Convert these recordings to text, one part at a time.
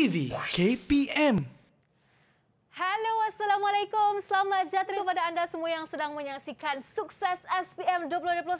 KPM. Hello Assalamualaikum. Selamat sejahtera kepada anda semua yang sedang menyaksikan Sukses SPM 2021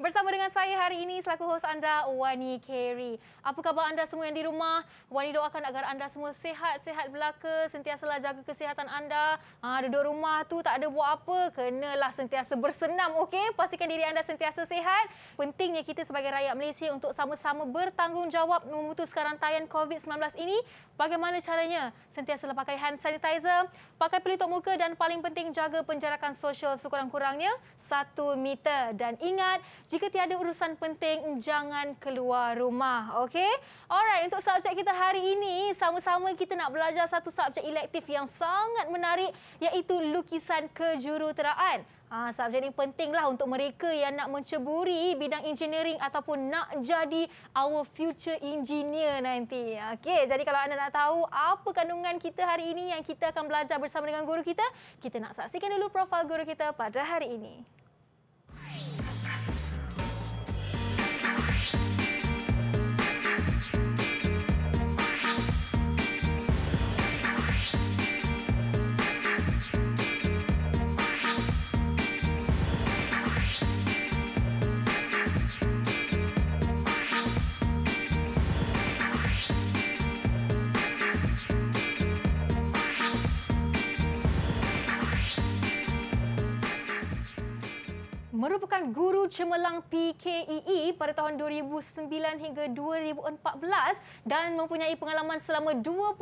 bersama dengan saya hari ini selaku hos anda Wani Kerry. Apa khabar anda semua yang di rumah? Wani doakan agar anda semua sehat-sehat belaka, sentiasalah jaga kesihatan anda. Ha, duduk rumah tu tak ada buat apa, kenalah sentiasa bersenam, okey? Pastikan diri anda sentiasa sihat. Pentingnya kita sebagai rakyat Malaysia untuk sama-sama bertanggungjawab memutuskan rantaian COVID-19 ini. Bagaimana caranya? Sentiasalah pakai hand sanitizer, pakai pelitup muka dan paling penting jaga penjarakan sosial sekurang-kurangnya satu meter. Dan ingat, jika tiada urusan penting, jangan keluar rumah. Okay? Alright, untuk subjek kita hari ini, sama-sama kita nak belajar satu subjek elektif yang sangat menarik iaitu lukisan kejuruteraan. Ah, ha, subjek ini pentinglah untuk mereka yang nak menceburi bidang engineering ataupun nak jadi our future engineer nanti. Okey, jadi kalau anda nak tahu apa kandungan kita hari ini yang kita akan belajar bersama dengan guru kita, kita nak saksikan dulu profil guru kita pada hari ini. Hai. merupakan guru cemerlang PKEE e pada tahun 2009 hingga 2014 dan mempunyai pengalaman selama 28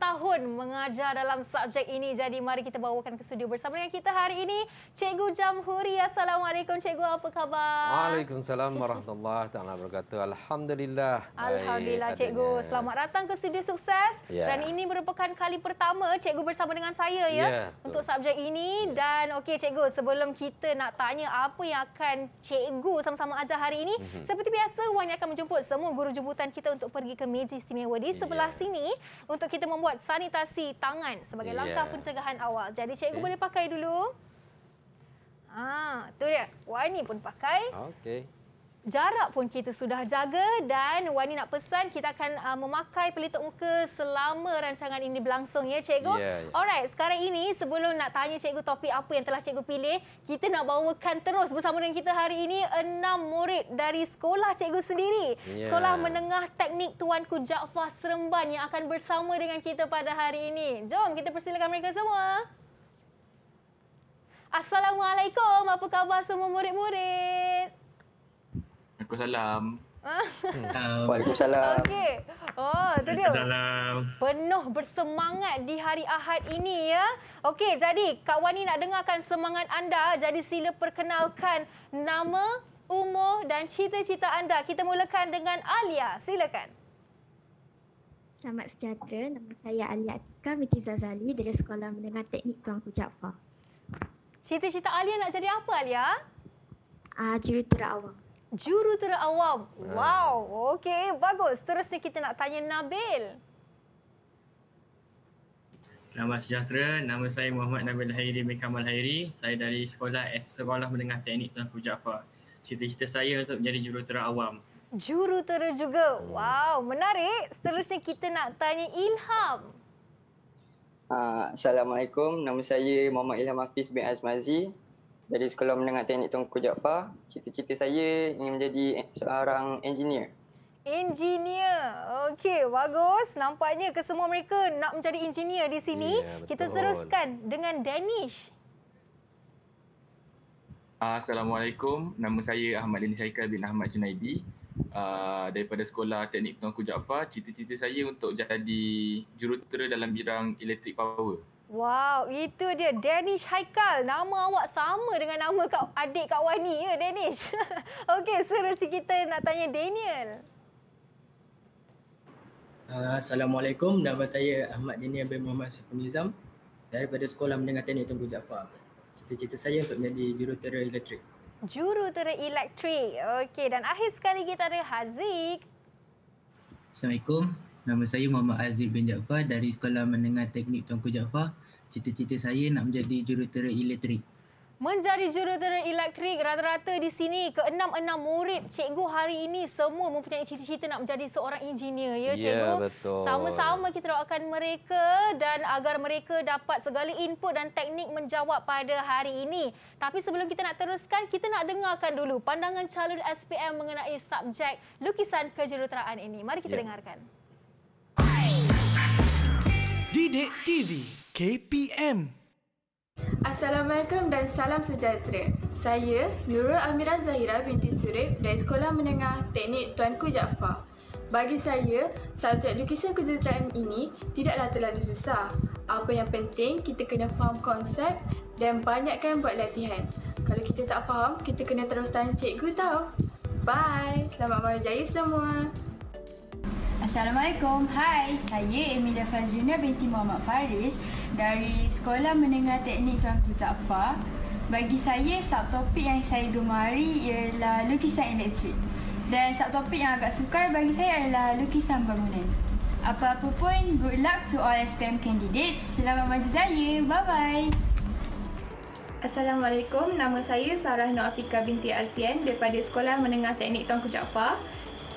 tahun mengajar dalam subjek ini. Jadi mari kita bawakan ke studio bersama dengan kita hari ini Cikgu Jamhuri. Assalamualaikum Cikgu, apa khabar? Waalaikumsalam warahmatullahi taala wabarakatuh. Alhamdulillah. Alhamdulillah Cikgu, adanya. selamat datang ke studio sukses. Yeah. Dan ini merupakan kali pertama Cikgu bersama dengan saya ya yeah, untuk subjek ini ya. dan okey Cikgu, sebelum kita nak tanya apa apa yang akan cikgu sama-sama ajar hari ini. Mm-hmm. Seperti biasa, Wani akan menjemput semua guru jemputan kita untuk pergi ke meja istimewa di sebelah yeah. sini untuk kita membuat sanitasi tangan sebagai yeah. langkah pencegahan awal. Jadi cikgu okay. boleh pakai dulu. Ah, tu dia. Wani pun pakai. Okey jarak pun kita sudah jaga dan Wani nak pesan kita akan uh, memakai pelitup muka selama rancangan ini berlangsung ya cikgu. Yeah, yeah. Alright, sekarang ini sebelum nak tanya cikgu topik apa yang telah cikgu pilih, kita nak bawakan terus bersama dengan kita hari ini enam murid dari sekolah cikgu sendiri. Yeah. Sekolah Menengah Teknik Tuanku Jaafar Seremban yang akan bersama dengan kita pada hari ini. Jom kita persilakan mereka semua. Assalamualaikum, apa khabar semua murid-murid? Aku salam. Hmm. Um, Waalaikumsalam. Okey. Oh, tu dia. Waalaikumsalam. Penuh bersemangat di hari Ahad ini ya. Okey, jadi Kak Wani nak dengarkan semangat anda. Jadi sila perkenalkan nama, umur dan cita-cita anda. Kita mulakan dengan Alia. Silakan. Selamat sejahtera. Nama saya Alia Atika Miti Zazali dari Sekolah Menengah Teknik Tuan Kujakfa. Cita-cita Alia nak jadi apa, Alia? Ah, uh, jurutera awam. Jurutera awam. Ah. Wow. Okey, bagus. Terusnya kita nak tanya Nabil. Nama sejahtera. Nama saya Muhammad Nabil Hairi bin Kamal Hairi. Saya dari sekolah eh, Sekolah Menengah Teknik Tuan Ku Jaafar. Cita-cita saya untuk menjadi jurutera awam. Jurutera juga. Wow, menarik. Seterusnya kita nak tanya Ilham. Ah, Assalamualaikum. Nama saya Muhammad Ilham Hafiz bin Azmazi. Jadi sekolah menengah teknik Tunku Jaafar, cita-cita saya ingin menjadi seorang engineer. Engineer. Okey, bagus. Nampaknya kesemua mereka nak menjadi engineer di sini. Yeah, Kita teruskan dengan Danish. Ah, Assalamualaikum. Nama saya Ahmad Danish Haikal bin Ahmad Junaidi. Uh, daripada Sekolah Teknik Tuan Kujak cita-cita saya untuk jadi jurutera dalam bidang elektrik power. Wow, itu dia Danish Haikal. Nama awak sama dengan nama kak adik kak Wani ya Danish. Okey, seterusnya kita nak tanya Daniel. Ah, Assalamualaikum. Nama saya Ahmad Daniel bin Muhammad Sifun Nizam daripada Sekolah Menengah Teknik Tunku Jaafar. Cita-cita saya untuk menjadi jurutera elektrik. Jurutera elektrik. Okey, dan akhir sekali kita ada Haziq. Assalamualaikum. Nama saya Muhammad Aziz bin Jaafar dari Sekolah Menengah Teknik Tuanku Jaafar. Cita-cita saya nak menjadi jurutera elektrik. Menjadi jurutera elektrik, rata-rata di sini ke enam-enam murid cikgu hari ini semua mempunyai cita-cita nak menjadi seorang engineer. Ya, ya cikgu? Yeah, betul. Sama-sama kita doakan mereka dan agar mereka dapat segala input dan teknik menjawab pada hari ini. Tapi sebelum kita nak teruskan, kita nak dengarkan dulu pandangan calon SPM mengenai subjek lukisan kejuruteraan ini. Mari kita yeah. dengarkan. Didik TV KPM Assalamualaikum dan salam sejahtera. Saya Nurul Amira Zahira binti Surib dari Sekolah Menengah Teknik Tuanku Jaafar. Bagi saya, subjek lukisan kejuruteraan ini tidaklah terlalu susah. Apa yang penting, kita kena faham konsep dan banyakkan buat latihan. Kalau kita tak faham, kita kena terus tanya cikgu tau. Bye! Selamat berjaya semua! Assalamualaikum. Hai, saya Emilia Fazrina binti Muhammad Faris dari Sekolah Menengah Teknik Tuan Zafar. Bagi saya, subtopik yang saya gemari ialah lukisan elektrik. Dan subtopik yang agak sukar bagi saya ialah lukisan bangunan. Apa-apa pun, good luck to all SPM candidates. Selamat maju jaya. Bye-bye. Assalamualaikum, nama saya Sarah Noafika binti Alfian daripada Sekolah Menengah Teknik Tuan Kujakfar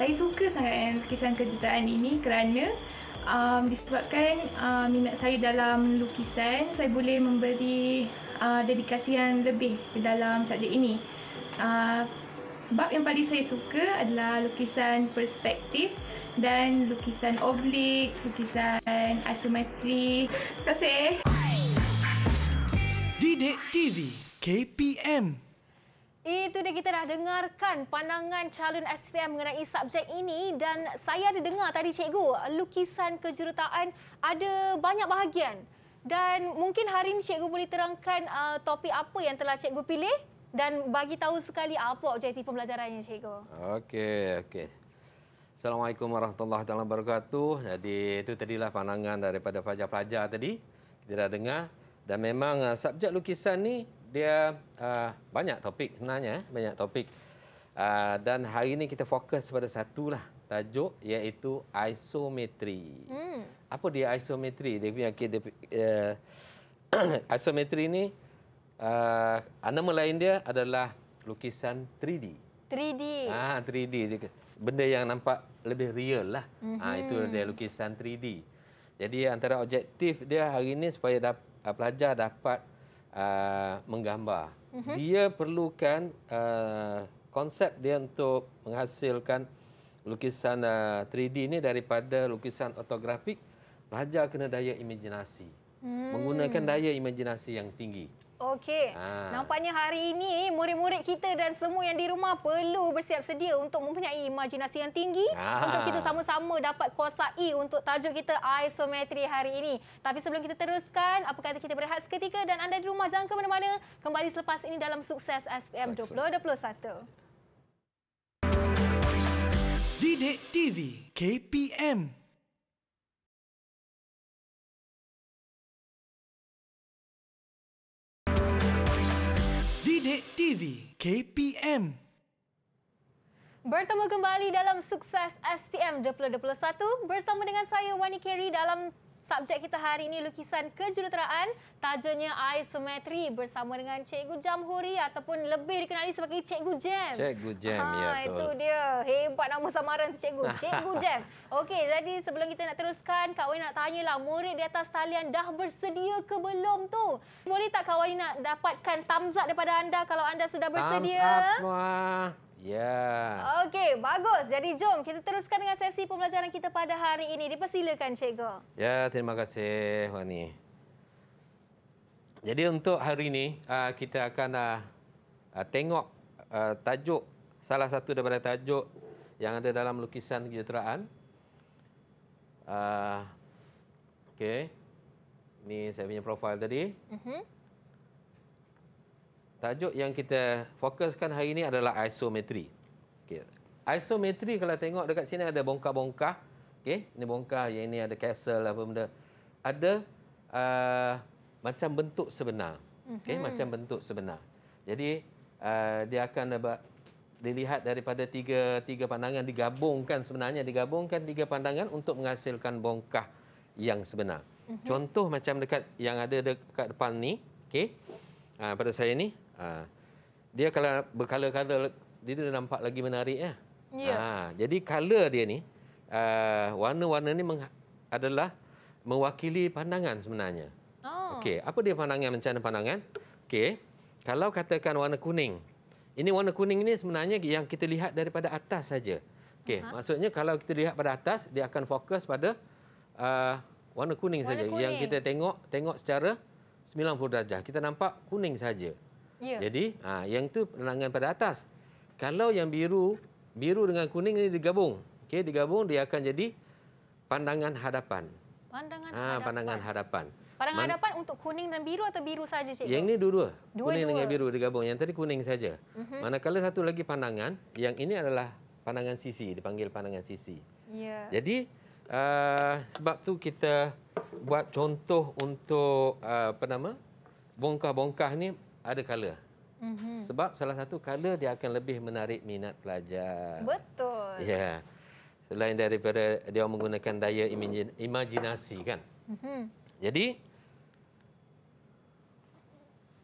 saya suka sangat yang lukisan kejutaan ini kerana um, disebabkan uh, minat saya dalam lukisan saya boleh memberi uh, dedikasi yang lebih dalam subjek ini uh, bab yang paling saya suka adalah lukisan perspektif dan lukisan oblik, lukisan isometri Terima kasih Didik TV KPM itu dia kita dah dengarkan pandangan calon SPM mengenai subjek ini dan saya ada dengar tadi cikgu lukisan kejurutaan ada banyak bahagian dan mungkin hari ini cikgu boleh terangkan uh, topik apa yang telah cikgu pilih dan bagi tahu sekali apa objektif pembelajarannya cikgu. Okey, okey. Assalamualaikum warahmatullahi wabarakatuh. Jadi itu tadilah pandangan daripada pelajar-pelajar tadi. Kita dah dengar dan memang uh, subjek lukisan ni dia uh, banyak topik sebenarnya, eh, banyak topik. Uh, dan hari ini kita fokus pada satu lah tajuk iaitu isometri. Hmm. Apa dia isometri? Dia punya okay, uh, isometri ini uh, ah, nama lain dia adalah lukisan 3D. 3D. Ah 3D Benda yang nampak lebih real lah. hmm Ah mhm. itu dia lukisan 3D. Jadi antara objektif dia hari ini supaya da- pelajar dapat uh, menggambar. Mm-hmm. Dia perlukan uh, konsep dia untuk menghasilkan lukisan uh, 3D ini daripada lukisan otografik. Pelajar kena daya imajinasi. Mm. Menggunakan daya imajinasi yang tinggi. Okey. Ha. Nampaknya hari ini murid-murid kita dan semua yang di rumah perlu bersiap sedia untuk mempunyai imaginasi yang tinggi ha. untuk kita sama-sama dapat kuasai untuk tajuk kita isometri hari ini. Tapi sebelum kita teruskan, apa kata kita berehat seketika dan anda di rumah jangan ke mana-mana. Kembali selepas ini dalam sukses SPM 2021. Didik TV KPM Sidik TV KPM Bertemu kembali dalam sukses SPM 2021 bersama dengan saya Wani Kerry dalam subjek kita hari ini lukisan kejuruteraan tajuknya isometri bersama dengan cikgu Jamhuri ataupun lebih dikenali sebagai cikgu Jam. Cikgu Jam ya, ha, ya betul. itu dia. Hebat nama samaran cikgu. Cikgu Jam. Okey, jadi sebelum kita nak teruskan, Kak Wani nak tanyalah murid di atas talian dah bersedia ke belum tu? Boleh tak Kak Wani nak dapatkan thumbs up daripada anda kalau anda sudah bersedia? Thumbs up semua. Ya. Yeah. Okey, bagus. Jadi jom kita teruskan dengan sesi pembelajaran kita pada hari ini. Dipersilakan cikgu. Ya, terima kasih Wani. Jadi untuk hari ini, ah, kita akan ah, ah, tengok tajuk salah satu daripada tajuk yang ada dalam lukisan kejuruteraan. Okey. Ini saya punya profil tadi. Mhm. Uh -huh tajuk yang kita fokuskan hari ini adalah isometri. Okay. Isometri kalau tengok dekat sini ada bongkah-bongkah. Okay. Ini bongkah, yang ini ada castle apa benda. Ada uh, macam bentuk sebenar. Okay. Hmm. Macam bentuk sebenar. Jadi uh, dia akan dapat dilihat daripada tiga tiga pandangan digabungkan sebenarnya digabungkan tiga pandangan untuk menghasilkan bongkah yang sebenar. Mm -hmm. Contoh macam dekat yang ada dekat depan ni, okey. Ah, pada saya ni Ha. Dia kalau berkala-kala, dia, dia nampak lagi menarik. Eh? Ya? Ha. Jadi, kala dia ni, uh, warna-warna ni adalah mewakili pandangan sebenarnya. Oh. Okey, apa dia pandangan, macam mana pandangan? Okey, kalau katakan warna kuning, ini warna kuning ini sebenarnya yang kita lihat daripada atas saja. Okey, uh-huh. maksudnya kalau kita lihat pada atas, dia akan fokus pada uh, warna kuning saja yang kita tengok tengok secara 90 darjah. Kita nampak kuning saja. Yeah. Jadi ha, yang tu penerangan pada atas. Kalau yang biru, biru dengan kuning ini digabung. Okey, digabung dia akan jadi pandangan hadapan. Pandangan ha, hadapan. pandangan hadapan. Pandangan hadapan untuk kuning dan biru atau biru saja cikgu? Yang ini dua-dua. Kuning dengan biru digabung. Yang tadi kuning saja. Uh mhm. -huh. Manakala satu lagi pandangan, yang ini adalah pandangan sisi, dipanggil pandangan sisi. Yeah. Jadi uh, sebab tu kita buat contoh untuk uh, apa nama? Bongkah-bongkah ni ada color. Mm-hmm. Sebab salah satu color dia akan lebih menarik minat pelajar. Betul. Ya. Yeah. Selain daripada dia menggunakan daya imajinasi kan. Mm-hmm. Jadi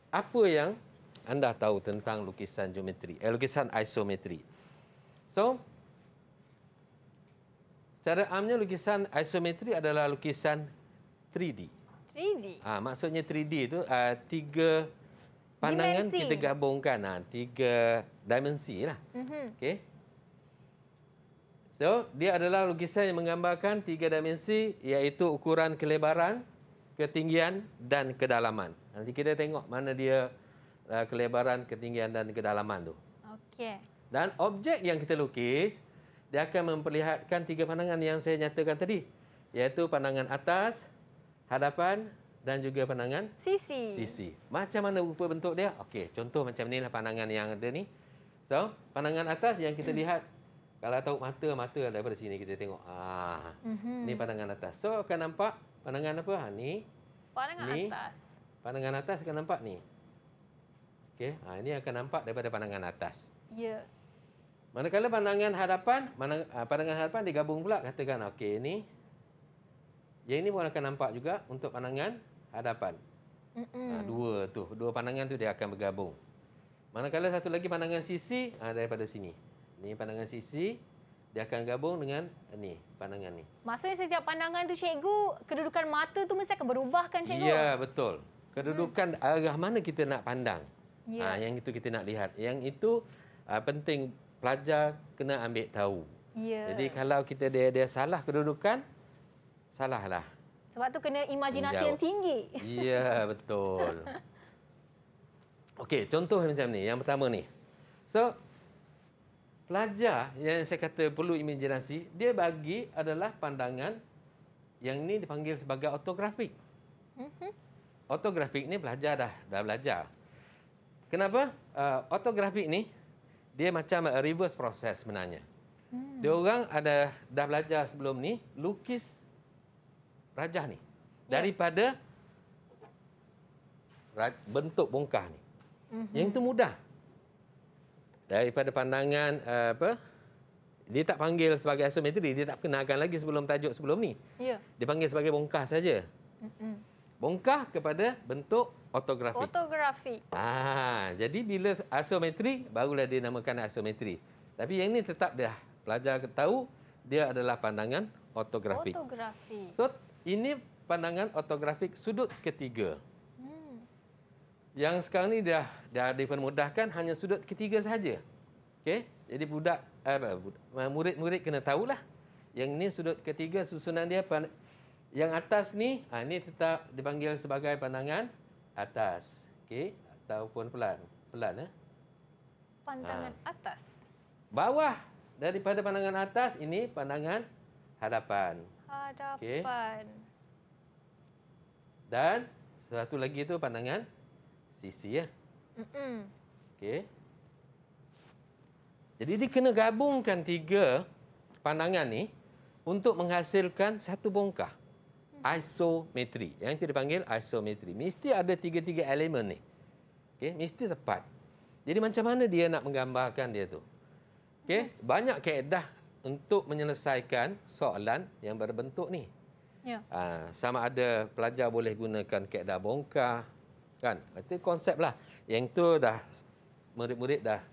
apa yang anda tahu tentang lukisan geometri, eh, lukisan isometri. So, secara amnya lukisan isometri adalah lukisan 3D. 3D. Ah, ha, maksudnya 3D itu uh, ah, tiga pandangan dimensi. kita gabungkan ha, tiga dimensi lah. Mm-hmm. Okay. So, dia adalah lukisan yang menggambarkan tiga dimensi iaitu ukuran kelebaran, ketinggian dan kedalaman. Nanti kita tengok mana dia uh, kelebaran, ketinggian dan kedalaman tu. Okay. Dan objek yang kita lukis, dia akan memperlihatkan tiga pandangan yang saya nyatakan tadi. Iaitu pandangan atas, hadapan dan juga pandangan sisi. Sisi. Macam mana rupa bentuk dia? Okey, contoh macam inilah pandangan yang ada ni. So, pandangan atas yang kita lihat kalau tahu mata mata daripada sini kita tengok. Ah. Mhm. ni pandangan atas. So, akan nampak pandangan apa? Ha ni. Pandangan ni. atas. Pandangan atas akan nampak ni. Okey, ha ini akan nampak daripada pandangan atas. Ya. Yeah. Manakala pandangan hadapan, ha, pandangan hadapan digabung pula katakan okey ini. Yang ini pun akan nampak juga untuk pandangan hadapan. Ha, dua tu, dua pandangan tu dia akan bergabung. Manakala satu lagi pandangan sisi ha, daripada sini. Ini pandangan sisi dia akan gabung dengan ah, ni, pandangan ni. Maksudnya setiap pandangan tu cikgu, kedudukan mata tu mesti akan berubah kan cikgu? Ya, betul. Kedudukan hmm. arah mana kita nak pandang. Ya. Ha, yang itu kita nak lihat. Yang itu ha, penting pelajar kena ambil tahu. Ya. Jadi kalau kita dia dia salah kedudukan salahlah. Sebab tu kena imajinasi yang tinggi. Ya, betul. Okey, contoh macam ni. Yang pertama ni. So, pelajar yang saya kata perlu imajinasi, dia bagi adalah pandangan yang ini dipanggil sebagai autografik. Mm-hmm. Autografik ni pelajar dah, dah belajar. Kenapa? Uh, autografik ni, dia macam reverse proses sebenarnya. Hmm. Dia orang ada dah belajar sebelum ni lukis rajah ni ya. daripada bentuk bongkah ni. Mhm. Yang itu mudah. Daripada pandangan eh, apa? Dia tak panggil sebagai asimetri, dia tak kenalkan lagi sebelum tajuk sebelum ni. Yeah. Dia panggil sebagai bongkah saja. Bongkah kepada bentuk otografi. Otografi. Ah, ha, jadi bila asimetri barulah dia namakan asimetri. Tapi yang ini tetap dah pelajar tahu dia adalah pandangan otografi. Otografi. So ini pandangan ortografik sudut ketiga. Hmm. Yang sekarang ni dah dah dipermudahkan hanya sudut ketiga saja. Okey, jadi budak eh, murid-murid kena tahulah. Yang ini sudut ketiga susunan dia yang atas ni, ha, ini tetap dipanggil sebagai pandangan atas. Okey, ataupun pelan. Pelan eh. Pandangan ha. atas. Bawah daripada pandangan atas ini pandangan hadapan hadapan. Okay. Dan satu lagi itu pandangan sisi ya. Mm -mm. Okey. Jadi dia kena gabungkan tiga pandangan ni untuk menghasilkan satu bongkah mm. isometri yang kita panggil isometri. Mesti ada tiga-tiga elemen ni. Okay. mesti tepat. Jadi macam mana dia nak menggambarkan dia tu? Okay. banyak kaedah untuk menyelesaikan soalan yang berbentuk ni. Ya. Ha, sama ada pelajar boleh gunakan keadaan bongkar. Kan? Itu konsep lah. Yang tu dah murid-murid dah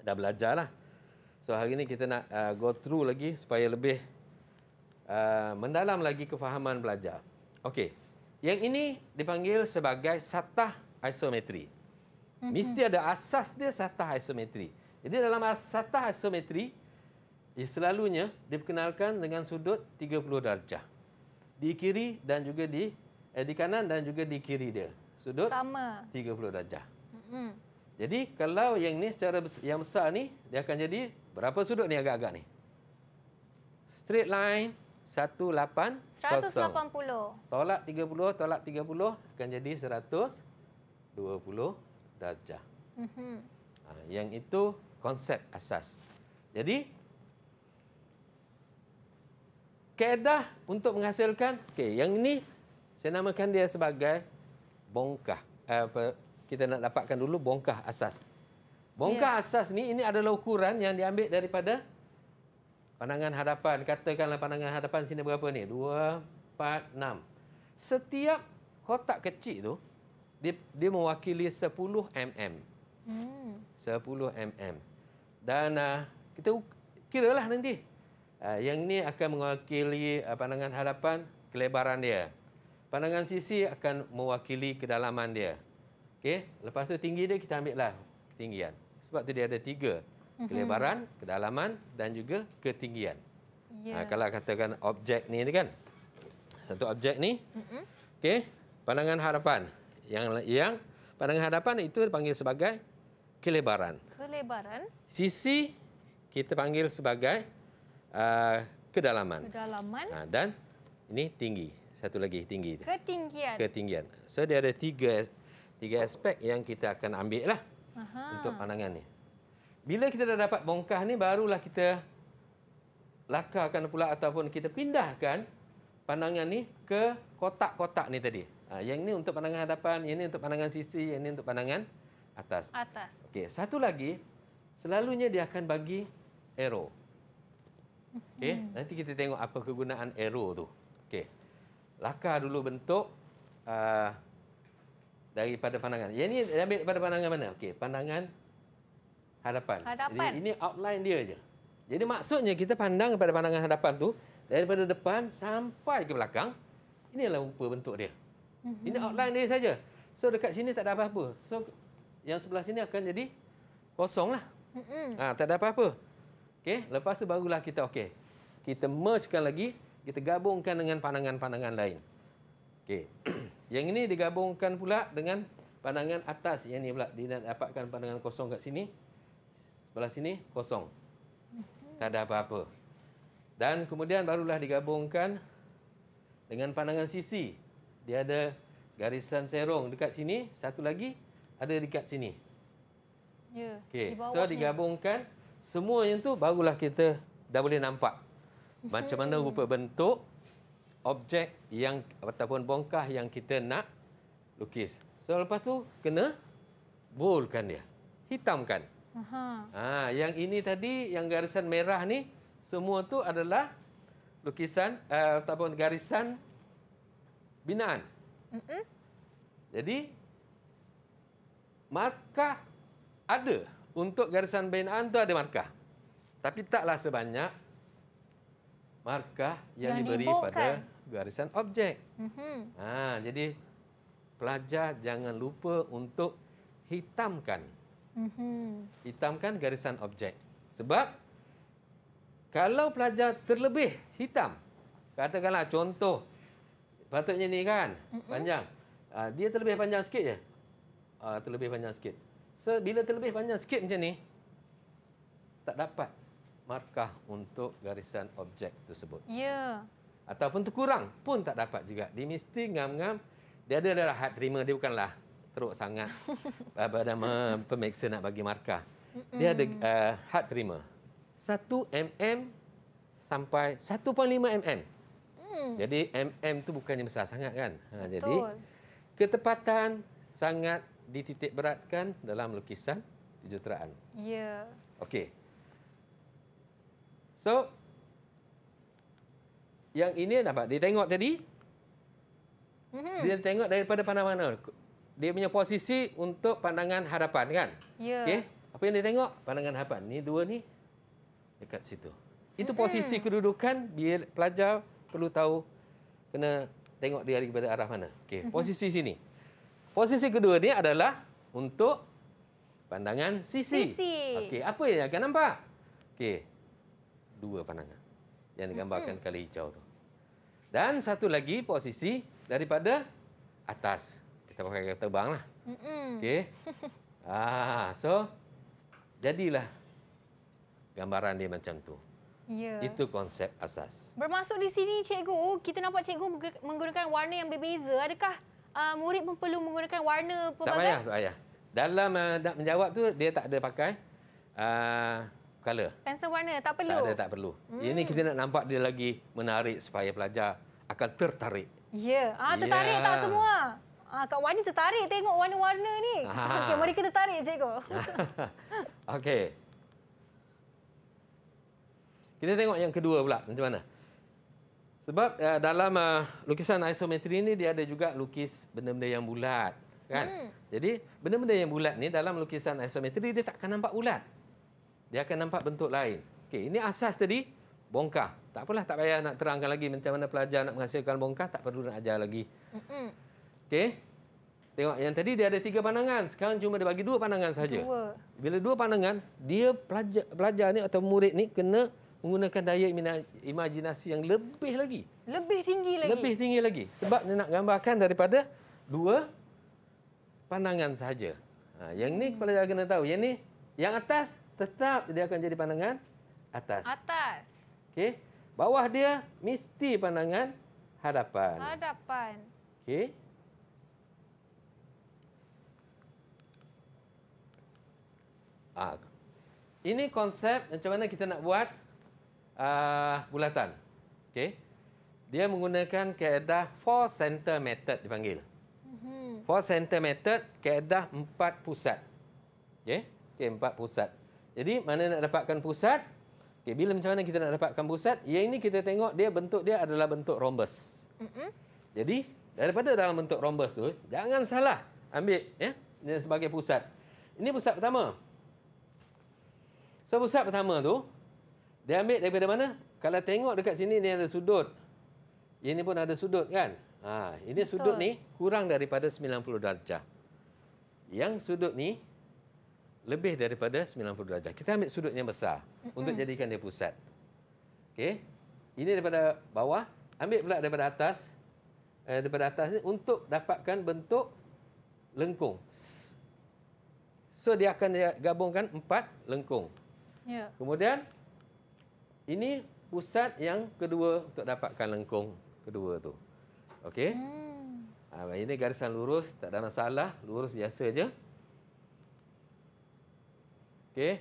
dah belajar lah. So hari ini kita nak uh, go through lagi supaya lebih uh, mendalam lagi kefahaman pelajar. Okey. Yang ini dipanggil sebagai satah isometri. Mm-hmm. Mesti ada asas dia satah isometri. Jadi dalam satah isometri, ia selalunya diperkenalkan dengan sudut 30 darjah. Di kiri dan juga di eh, di kanan dan juga di kiri dia. Sudut sama 30 darjah. Mm-hmm. Jadi kalau yang ni secara yang besar ni dia akan jadi berapa sudut ni agak-agak ni? Straight line 180. 180. Tolak 30, tolak 30 akan jadi 120 darjah. Mm-hmm. Ha, yang itu konsep asas. Jadi kaedah untuk menghasilkan okey yang ini saya namakan dia sebagai bongkah eh, apa kita nak dapatkan dulu bongkah asas bongkah yeah. asas ni ini adalah ukuran yang diambil daripada pandangan hadapan katakanlah pandangan hadapan sini berapa ni 2 4 6 setiap kotak kecil tu dia, dia mewakili 10 mm hmm 10 mm dan uh, kita kiralah nanti Ah, yang ini akan mewakili ah, pandangan hadapan kelebaran dia. Pandangan sisi akan mewakili kedalaman dia. Okey, lepas tu tinggi dia kita ambil lah ketinggian. Sebab tu dia ada tiga. Mhm. Kelebaran, kedalaman dan juga ketinggian. Yeah. Ya. Ha, kalau katakan objek ni kan. Satu objek ni. Mhm. Okey, pandangan hadapan. Yang yang pandangan hadapan itu dipanggil sebagai kelebaran. Kelebaran. Sisi kita panggil sebagai Ah, kedalaman. Kedalaman. Uh, dan ini tinggi. Satu lagi tinggi. Ketinggian. Ketinggian. So dia ada tiga tiga aspek yang kita akan ambil lah Aha. untuk pandangan ni. Bila kita dah dapat bongkah ni, barulah kita lakarkan pula ataupun kita pindahkan pandangan ni ke kotak-kotak ni tadi. Ha, yang ini untuk pandangan hadapan, yang ni untuk pandangan sisi, yang ni untuk pandangan atas. Atas. Okey, satu lagi, selalunya dia akan bagi arrow. Okey, eh, hmm. nanti kita tengok apa kegunaan arrow tu. Okey. Lakar dulu bentuk uh, daripada pandangan. Yang ni ambil pada pandangan mana? Okey, pandangan hadapan. hadapan. Jadi, ini outline dia aja. Jadi maksudnya kita pandang kepada pandangan hadapan tu daripada depan sampai ke belakang. Inilah rupa bentuk dia. Hmm. Ini outline dia saja. So dekat sini tak ada apa-apa. So yang sebelah sini akan jadi kosonglah. Hmm. Ha, ah, tak ada apa-apa. Okey, lepas tu barulah kita okey. Kita mergekan lagi, kita gabungkan dengan pandangan-pandangan lain. Okey. yang ini digabungkan pula dengan pandangan atas. Yang ni pula dapatkan pandangan kosong kat sini. Sebelah sini kosong. Tak ada apa-apa. Dan kemudian barulah digabungkan dengan pandangan sisi. Dia ada garisan serong dekat sini, satu lagi ada dekat sini. Ya. Okey. Di so digabungkan ya. Semua yang tu barulah kita dah boleh nampak macam mana rupa bentuk objek yang ataupun bongkah yang kita nak lukis. So lepas tu kena bulkan dia, hitamkan. Aha. Ha, yang ini tadi yang garisan merah ni semua tu adalah lukisan uh, ataupun garisan binaan. Mm -mm. Jadi markah ada untuk garisan bina'an tu ada markah. Tapi taklah sebanyak markah yang, yang diberi dibukkan. pada garisan objek. Mm -hmm. ha, jadi pelajar jangan lupa untuk hitamkan. Mm -hmm. Hitamkan garisan objek. Sebab kalau pelajar terlebih hitam, katakanlah contoh, patutnya ni kan mm -hmm. panjang. Ah, dia terlebih panjang sikit je. Ah, terlebih panjang sikit. So, bila terlebih panjang sikit macam ni, tak dapat markah untuk garisan objek tersebut. Ya. Yeah. Ataupun terkurang pun tak dapat juga. Di mesti ngam-ngam, dia ada adalah had terima. Dia bukanlah teruk sangat pada pemeriksa nak bagi markah. Dia ada uh, eh, had terima. 1 mm sampai 1.5 mm. Mm. Jadi mm tu bukannya besar sangat kan? Ha, jadi ketepatan sangat dititik beratkan dalam lukisan kejuteraan. Ya. Yeah. Okey. So yang ini nampak dia tengok tadi. Mm-hmm. Dia tengok daripada pandangan mana? Dia punya posisi untuk pandangan hadapan kan? Ya. Yeah. Okey. Apa yang dia tengok? Pandangan hadapan. Ni dua ni dekat situ. Itu mm-hmm. posisi kedudukan biar pelajar perlu tahu kena tengok dia daripada arah mana. Okey, mm-hmm. posisi sini. Posisi kedua ni adalah untuk pandangan sisi. sisi. Okey, apa yang akan nampak? Okey. Dua pandangan yang digambarkan hmm. kali hijau tu. Dan satu lagi posisi daripada atas. Kita pakai kereta terbanglah. Okey. Ah, so jadilah gambaran dia macam tu. Ya. Itu konsep asas. Bermasuk di sini cikgu, kita nampak cikgu menggunakan warna yang berbeza. Adakah uh, murid pun perlu menggunakan warna pelbagai? Tak payah, tak payah. Dalam uh, nak menjawab tu dia tak ada pakai uh, color. Pensel warna, tak perlu? Tak ada, tak perlu. Hmm. Ini kita nak nampak dia lagi menarik supaya pelajar akan tertarik. Ya, ah, tertarik yeah. tak ya. semua? Ah, Kak Wani tertarik tengok warna-warna ni. Ha. Okay, mari kita tertarik cikgu. Okey. Kita tengok yang kedua pula, macam mana? Sebab uh, dalam uh, lukisan isometri ini dia ada juga lukis benda-benda yang bulat, kan? Hmm. Jadi benda-benda yang bulat ni dalam lukisan isometri dia tak akan nampak bulat. Dia akan nampak bentuk lain. Okey, ini asas tadi bongkah. Tak apalah tak payah nak terangkan lagi macam mana pelajar nak menghasilkan bongkah, tak perlu nak ajar lagi. Hmm. Okey. Tengok yang tadi dia ada tiga pandangan, sekarang cuma dia bagi dua pandangan saja. Bila dua pandangan, dia pelajar pelajar ni atau murid ni kena menggunakan daya imajinasi yang lebih lagi. Lebih tinggi lagi. Lebih tinggi lagi. Sebab dia nak gambarkan daripada dua pandangan sahaja. Ha, yang ni kepala dia kena tahu. Yang ni, yang atas tetap dia akan jadi pandangan atas. Atas. Okey. Bawah dia mesti pandangan hadapan. Hadapan. Okey. Ah. Ha. Ini konsep macam mana kita nak buat uh, bulatan. Okay. Dia menggunakan keadaan four center method dipanggil. Mhm. Four center method, keadaan empat pusat. Okay. Okay, empat pusat. Jadi, mana nak dapatkan pusat? Okay, bila macam mana kita nak dapatkan pusat? Yang ini kita tengok dia bentuk dia adalah bentuk rhombus. Mm-mm. Jadi, daripada dalam bentuk rhombus tu, jangan salah ambil ya, ini sebagai pusat. Ini pusat pertama. So, pusat pertama tu, dia ambil daripada mana? Kalau tengok dekat sini ni ada sudut. Ini pun ada sudut kan? Ha, ini Betul. sudut ni kurang daripada 90 darjah. Yang sudut ni lebih daripada 90 darjah. Kita ambil sudut yang besar Mm-mm. untuk jadikan dia pusat. Okey. Ini daripada bawah, ambil pula daripada atas. Eh, daripada atas ni untuk dapatkan bentuk lengkung. So dia akan gabungkan empat lengkung. Ya. Kemudian ini pusat yang kedua untuk dapatkan lengkung kedua tu. Okey. Hmm. Ah, ini garisan lurus, tak ada masalah, lurus biasa aja. Okey.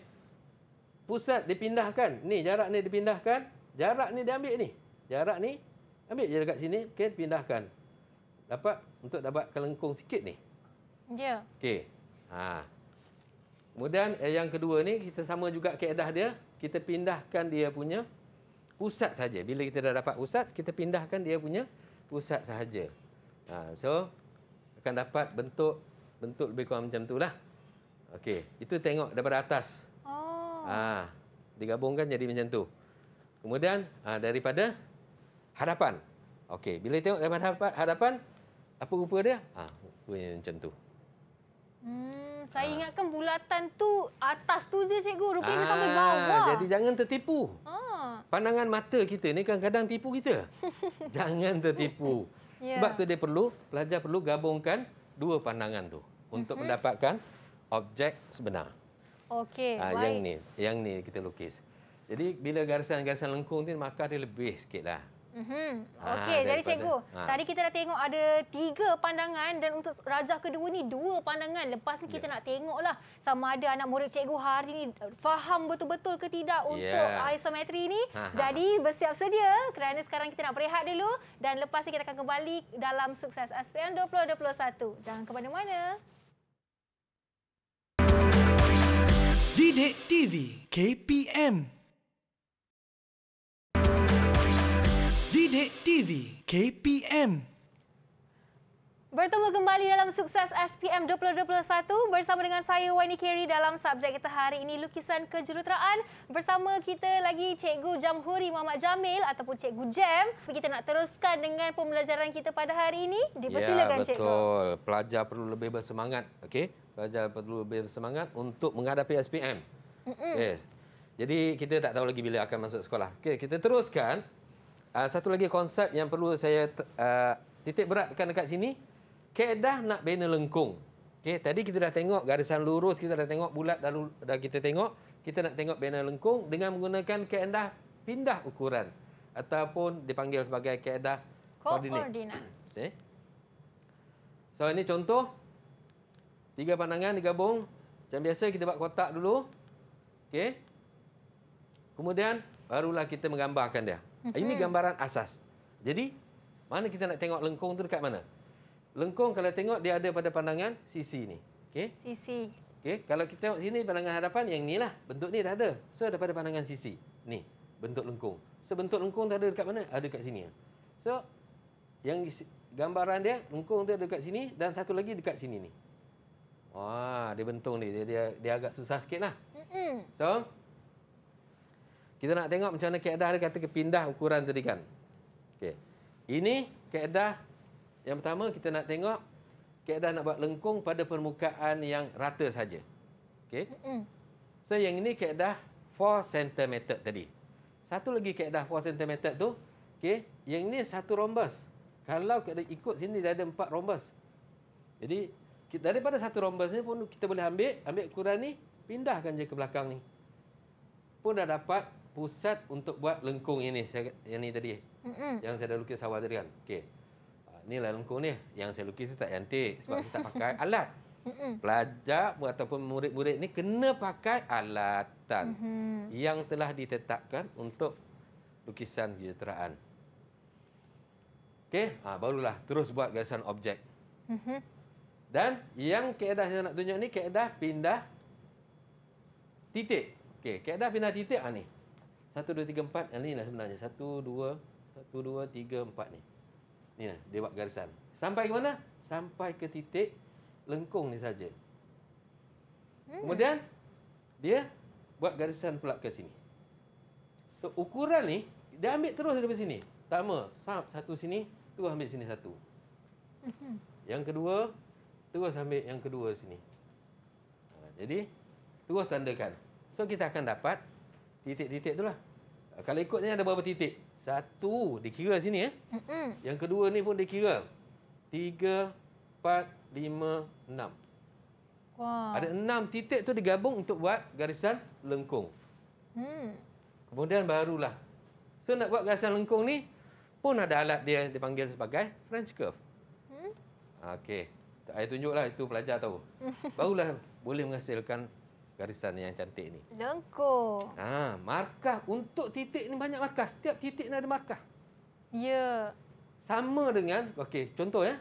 Pusat dipindahkan. Ni jarak ni dipindahkan. Jarak ni diambil ni. Jarak ni ambil je dekat sini, okey pindahkan. Dapat untuk dapat kelengkung sikit ni. Ya. Yeah. Okey. Ha. Kemudian eh, yang kedua ni kita sama juga keadaan dia, kita pindahkan dia punya pusat saja. Bila kita dah dapat pusat, kita pindahkan dia punya pusat saja. Ha, so, akan dapat bentuk bentuk lebih kurang macam itulah. Okey, itu tengok daripada atas. Oh. Ha, digabungkan jadi macam tu. Kemudian, ha, daripada hadapan. Okey, bila tengok daripada hadapan, apa rupa dia? Ha, rupa macam tu. Hmm. Saya ah. ingatkan bulatan tu atas tu je cikgu. Rupanya Aa, sampai ah, bawah. Jadi jangan tertipu. Aa. Ah. Pandangan mata kita ni kadang-kadang tipu kita. jangan tertipu. yeah. Sebab tu dia perlu, pelajar perlu gabungkan dua pandangan tu. Untuk mhm. mendapatkan objek sebenar. Okey, baik. Yang ni, yang ni kita lukis. Jadi bila garisan-garisan lengkung ni, maka dia lebih sikitlah. Mm-hmm. Ah, Okey, ha, jadi cikgu, ha. tadi kita dah tengok ada tiga pandangan dan untuk rajah kedua ni dua pandangan. Lepas ni kita yeah. nak tengoklah sama ada anak murid cikgu hari ni faham betul-betul ke tidak ya. untuk yeah. isometri ni. Ha-ha. Jadi bersiap sedia kerana sekarang kita nak berehat dulu dan lepas ni kita akan kembali dalam sukses SPM 2021. Jangan ke mana-mana. Didik TV KPM Sidik TV KPM Bertemu kembali dalam sukses SPM 2021 bersama dengan saya Wani Kerry dalam subjek kita hari ini lukisan kejuruteraan bersama kita lagi Cikgu Jamhuri Muhammad Jamil ataupun Cikgu Jam. Kita nak teruskan dengan pembelajaran kita pada hari ini. Dipersilakan ya, betul. Cikgu. Betul. Pelajar perlu lebih bersemangat, okey? Pelajar perlu lebih bersemangat untuk menghadapi SPM. Mm-mm. Yes. Jadi kita tak tahu lagi bila akan masuk sekolah. Okey, kita teruskan Ah, satu lagi konsep yang perlu saya uh, titik beratkan dekat sini, kaedah nak bina lengkung. Okey, tadi kita dah tengok garisan lurus, kita dah tengok bulat dah, dah kita tengok, kita nak tengok bina lengkung dengan menggunakan kaedah pindah ukuran ataupun dipanggil sebagai kaedah koordinat. So ini contoh tiga pandangan digabung. Macam biasa kita buat kotak dulu. Okey. Kemudian barulah kita menggambarkan dia mm Ini gambaran asas. Jadi, mana kita nak tengok lengkung tu dekat mana? Lengkung kalau tengok dia ada pada pandangan sisi ni. Okey. Sisi. Okey, kalau kita tengok sini pandangan hadapan yang inilah. Bentuk ni dah ada. So ada pada pandangan sisi. Ni, bentuk lengkung. So bentuk lengkung tu ada dekat mana? Ada dekat sini. So yang gambaran dia lengkung tu ada dekat sini dan satu lagi dekat sini ni. Wah, dia bentung ni. Dia, dia, dia agak susah sikit lah. So, kita nak tengok macam mana keadaan dia kata kepindah ukuran tadi kan. Okey. Ini keadaan yang pertama kita nak tengok keadaan nak buat lengkung pada permukaan yang rata saja. Okey. So yang ini keadaan 4 cm tadi. Satu lagi keadaan 4 cm tu, okey, yang ini satu rombus. Kalau kita ikut sini dah ada empat rombus. Jadi daripada satu rombus ni pun kita boleh ambil, ambil ukuran ni, pindahkan je ke belakang ni. Pun dah dapat pusat untuk buat lengkung ini yang ni tadi. Mm-mm. Yang saya dah lukis awal tadi kan. Okey. Ah, inilah lengkung ni. Yang saya lukis tu tak cantik sebab saya tak pakai alat. Mm-mm. Pelajar ataupun murid-murid ni kena pakai alatan mm-hmm. yang telah ditetapkan untuk lukisan kejuruteraan. Okey, ha, barulah terus buat gagasan objek. Mm-hmm. Dan yang keedah saya nak tunjuk ni keedah pindah titik. Okey, keedah pindah titik ah ha, ni. Satu, dua, tiga, empat. Yang ah, ni lah sebenarnya. Satu, dua, satu, dua, tiga, empat ni. Ni lah. Dia buat garisan. Sampai ke mana? Sampai ke titik lengkung ni saja. Hmm. Kemudian, dia buat garisan pula ke sini. So, ukuran ni, dia ambil terus dari sini. Pertama, satu sini, terus ambil sini satu. Hmm. Yang kedua, terus ambil yang kedua sini. Ha, jadi, terus tandakan. So, kita akan dapat titik-titik tu lah. Kalau ikut ni ada berapa titik? Satu, dikira sini eh. Mm -mm. Yang kedua ni pun dikira. Tiga, empat, lima, enam. Wah. Ada enam titik tu digabung untuk buat garisan lengkung. Mm. Kemudian barulah. So nak buat garisan lengkung ni, pun ada alat dia dipanggil sebagai French curve. Mm. Okey. Saya tunjuklah itu pelajar tahu. Barulah boleh menghasilkan garisan yang cantik ni. Lengkung. Ha, markah untuk titik ni banyak markah. Setiap titik ni ada markah. Ya. Sama dengan, okey, contoh ya.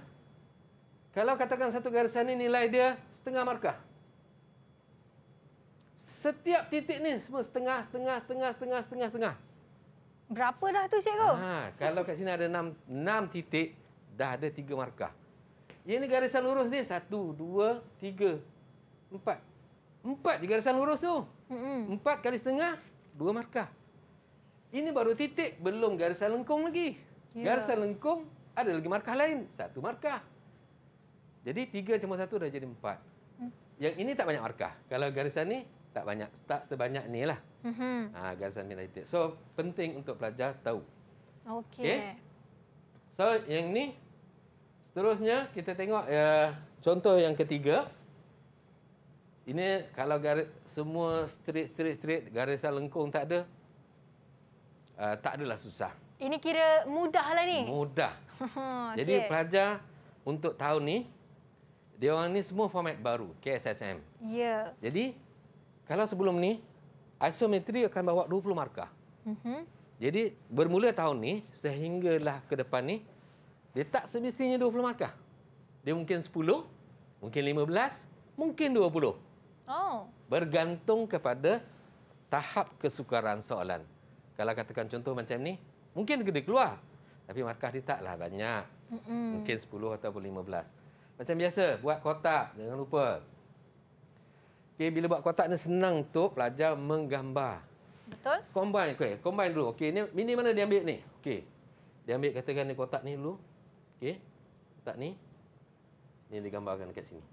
Kalau katakan satu garisan ni nilai dia setengah markah. Setiap titik ni semua setengah, setengah, setengah, setengah, setengah, setengah. Berapa dah tu cikgu? Ha, kalau kat sini ada enam, enam titik, dah ada tiga markah. Ini garisan lurus ni satu, dua, tiga, empat, Empat je garisan lurus tu. Empat kali setengah, dua markah. Ini baru titik, belum garisan lengkung lagi. Yeah. Garisan lengkung, ada lagi markah lain. Satu markah. Jadi tiga cuma satu dah jadi empat. Mm. Yang ini tak banyak markah. Kalau garisan ni tak banyak. Tak sebanyak ni lah. mm Ha, garisan bila titik. So, penting untuk pelajar tahu. Okay. okay? So, yang ni, seterusnya kita tengok uh, contoh yang ketiga. Ini kalau garis, semua straight, straight, straight, garisan lengkung tak ada, uh, tak adalah susah. Ini kira mudah mudahlah ni? Mudah. Jadi pelajar untuk tahun ni, dia orang ni semua format baru, KSSM. Ya. Yeah. Jadi, kalau sebelum ni, isometri akan bawa 20 markah. Mm -hmm. Jadi, bermula tahun ni, sehinggalah ke depan ni, dia tak semestinya 20 markah. Dia mungkin 10, mungkin 15, mungkin 20. Oh. Bergantung kepada tahap kesukaran soalan. Kalau katakan contoh macam ni, mungkin dia keluar. Tapi markah dia taklah banyak. Mm-mm. Mungkin 10 ataupun 15. Macam biasa, buat kotak. Jangan lupa. Okey, bila buat kotak ni senang untuk pelajar menggambar. Betul. Combine, okey. Combine dulu. Okey, ini, ini mana dia ambil ni? Okey. Dia ambil katakan ni kotak ni dulu. Okey. Kotak ni. Ini digambarkan dekat sini.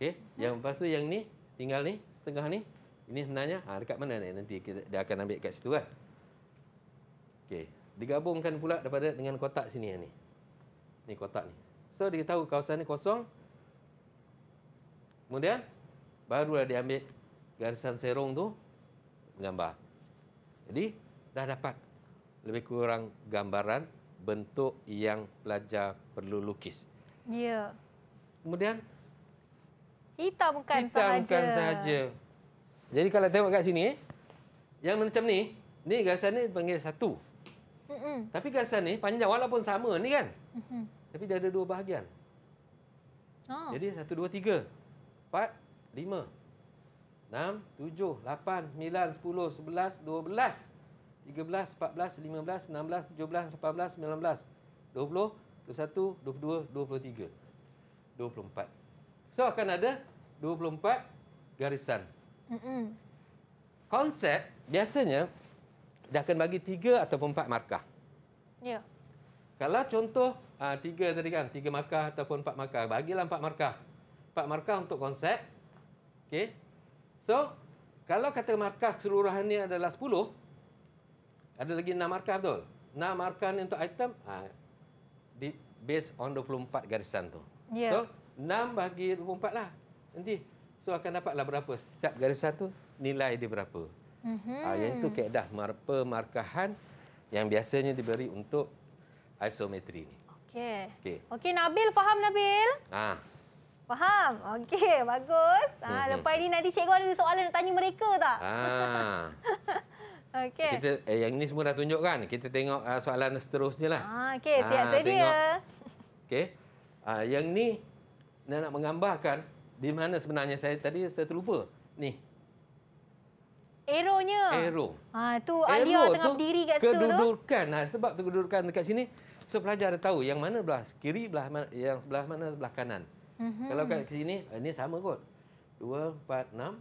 Okey, yang lepas tu yang ni tinggal ni setengah ni. Ini sebenarnya ha, dekat mana ni? Nanti kita, dia akan ambil kat situ kan. Okey, digabungkan pula daripada dengan kotak sini yang ni. Ni kotak ni. So dia tahu kawasan ni kosong. Kemudian barulah dia ambil garisan serong tu gambar. Jadi dah dapat lebih kurang gambaran bentuk yang pelajar perlu lukis. Ya. Yeah. Kemudian Hitam bukan hitam kan sahaja. Hitam bukan sahaja. Jadi kalau tengok kat sini, yang macam ni, ni gasan ni panggil satu. Mm -mm. Tapi gasan ni panjang walaupun sama ni kan. Mm -hmm. Tapi dia ada dua bahagian. Oh. Jadi satu, dua, tiga, empat, lima, enam, tujuh, lapan, sembilan, sepuluh, sebelas, dua belas, tiga belas, empat belas, lima belas, enam belas, tujuh belas, lapan belas, sembilan belas, dua puluh, dua puluh satu, dua puluh dua, dua puluh tiga, dua puluh empat. So akan ada 24 garisan. Mm -mm. Konsep biasanya dia akan bagi 3 ataupun empat markah. Ya. Kalau contoh ah, tiga tadi kan, tiga markah ataupun empat markah. Bagilah empat markah. Empat markah untuk konsep. Okey. So, kalau kata markah keseluruhan ni adalah 10, ada lagi enam markah betul? Enam markah ni untuk item uh, di based on 24 garisan tu. Yeah. So, 6 bagi 24 lah. Nanti so akan dapatlah berapa setiap garis satu nilai dia berapa. Mm -hmm. ha, yang itu keadaan mar pemarkahan yang biasanya diberi untuk isometri ini. Okey. Okey. Okey Nabil faham Nabil? Ah. Ha. Faham. Okey bagus. Ah ha, hmm, lepas ini nanti cikgu ada soalan nak tanya mereka tak? Ah. Ha. okey. Kita eh, yang ini semua dah tunjuk kan? Kita tengok uh, soalan seterusnya lah. Ah okey siap ha, ah, sedia. Okey. Ah uh, yang ni nak menggambarkan di mana sebenarnya saya tadi saya terlupa. Ni. Aeronya. Aero. Ha tu Alia Aero tengah tu berdiri kat situ kedudukan. tu. Kedudukan. Ha, sebab tu kedudukan dekat sini. So pelajar dah tahu yang mana belah kiri, belah mana, yang sebelah mana belah kanan. Mm-hmm. Kalau kat sini ha, ini sama kot. 2 4 6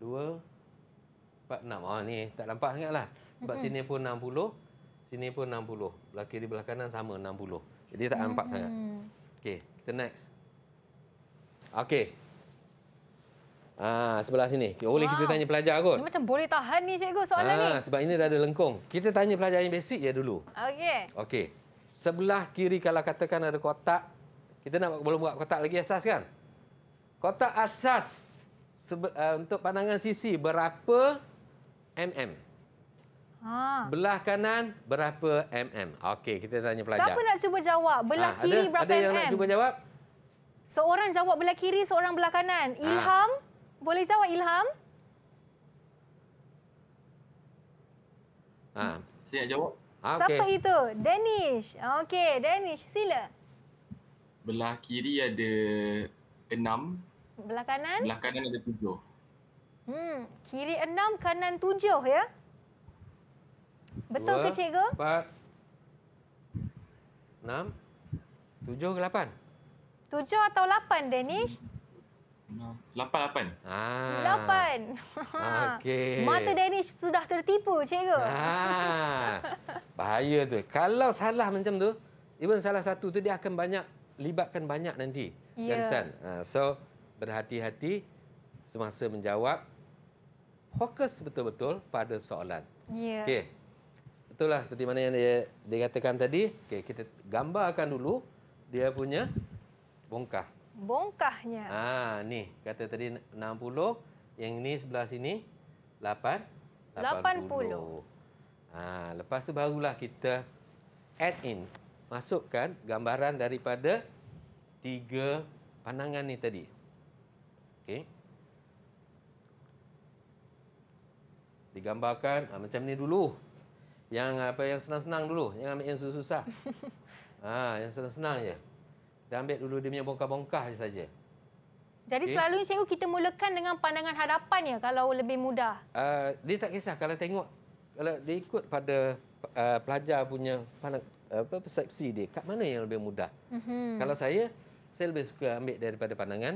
2 4 Oh ni tak nampak sangatlah. Sebab mm-hmm. sini pun 60, sini pun 60. Belah kiri belah kanan sama 60. Jadi tak nampak mm-hmm. sangat. Mhm. Okey, kita next. Okey. Ah sebelah sini. Ya, boleh kita tanya pelajar kot. Ini macam boleh tahan ni cikgu soalan Aa, ni. Ah, sebab ini dah ada lengkung. Kita tanya pelajar yang basic ya dulu. Okey. Okey. Sebelah kiri kalau katakan ada kotak, kita nak belum buat kotak lagi asas kan? Kotak asas sebe, uh, untuk pandangan sisi berapa mm? Ha. Belah kanan berapa mm? Okey, kita tanya pelajar. Siapa nak cuba jawab? Belah ha, kiri ada, berapa ada mm? Ada yang nak mm? cuba jawab? Seorang jawab belah kiri, seorang belah kanan. Ha. Ilham, ha. boleh jawab Ilham? Ha. Saya nak jawab. Ha, okay. Siapa itu? Danish. Okey, Danish. Sila. Belah kiri ada enam. Belah kanan? Belah kanan ada tujuh. Hmm, kiri enam, kanan tujuh ya? Betul Dua, ke cikgu? Empat. Enam. Tujuh ke lapan? Tujuh atau lapan, Danish? Ah. Lapan, lapan. Lapan. Okay. Mata Danish sudah tertipu, cikgu. Ah, bahaya tu. Kalau salah macam tu, even salah satu tu dia akan banyak libatkan banyak nanti. Ya. Yeah. So, berhati-hati semasa menjawab. Fokus betul-betul pada soalan. Ya. Yeah. Okey. lah seperti mana yang dia, dia katakan tadi. Okey, kita gambarkan dulu dia punya bongkah. Bongkahnya. Ah, ni kata tadi 60, yang ni sebelah sini 8 80. 80. Ah, lepas tu barulah kita add in. Masukkan gambaran daripada tiga pandangan ni tadi. Okey. Digambarkan ah, macam ni dulu. Yang apa yang senang-senang dulu, jangan ambil yang susah-susah. Ah, yang senang-senang je. Kita ambil dulu dia punya bongkah-bongkah saja. Jadi okay. selalu cikgu kita mulakan dengan pandangan hadapan ya kalau lebih mudah. Uh, dia tak kisah kalau tengok kalau dia ikut pada uh, pelajar punya pandang, apa persepsi dia kat mana yang lebih mudah. Mm-hmm. Kalau saya saya lebih suka ambil daripada pandangan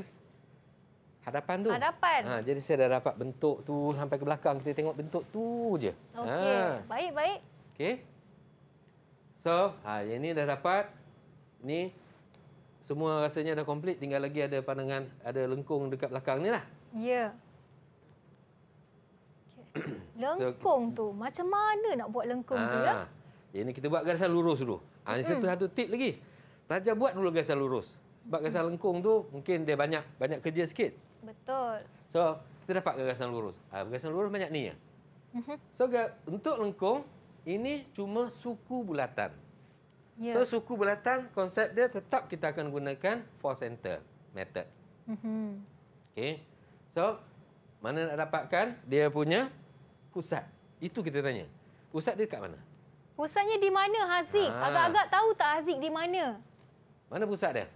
hadapan tu. Hadapan. Ha, jadi saya dah dapat bentuk tu sampai ke belakang kita tengok bentuk tu je. Okey. Ha. Baik baik. Okey. So, ha, yang ini dah dapat. ni semua rasanya dah komplit tinggal lagi ada pandangan ada lengkung dekat belakang ni lah. Ya. Okay. Lengkung so, tu macam mana nak buat lengkung aa, tu ya? ini ah, kita buat garisan lurus dulu. Ah ha, satu hmm. satu tip lagi. Pelajar buat dulu garisan lurus. Sebab garisan hmm. lengkung tu mungkin dia banyak banyak kerja sikit. Betul. So kita dapat garisan lurus. ha, garisan lurus banyak ni ya. Mhm. So untuk lengkung ini cuma suku bulatan. Yeah. So suku bulatan konsep dia tetap kita akan gunakan four center method. Mm -hmm. Okay. So mana nak dapatkan dia punya pusat? Itu kita tanya. Pusat dia kat mana? Pusatnya di mana Haziq? Ah. Agak-agak tahu tak Haziq di mana? Mana pusat dia?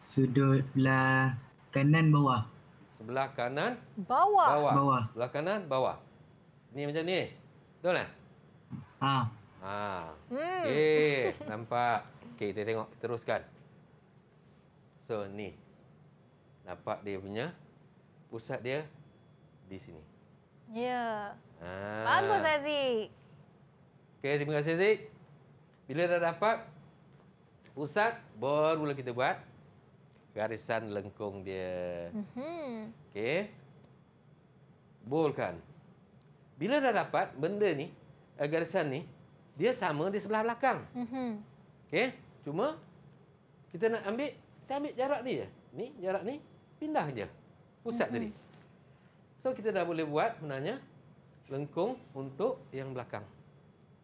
Sudut belah kanan bawah. Sebelah kanan bawah. Bawah. Belah kanan bawah. Ni macam ni. Betul tak? Ah. Ha. Hmm. Okay, nampak. Okay, kita tengok. Teruskan. So, ni. Nampak dia punya pusat dia di sini. Ya. Yeah. Ha. Bagus, Aziz. Okay, terima kasih, Aziz. Bila dah dapat pusat, barulah kita buat garisan lengkung dia. Mm -hmm. Okay. Bolkan. Bila dah dapat benda ni, eh, garisan ni, dia sama di sebelah belakang. Mm-hmm. Okey, cuma kita nak ambil, kita ambil jarak ni je. Ni, jarak ni, pindah je. Pusat mm-hmm. tadi. So, kita dah boleh buat sebenarnya lengkung untuk yang belakang.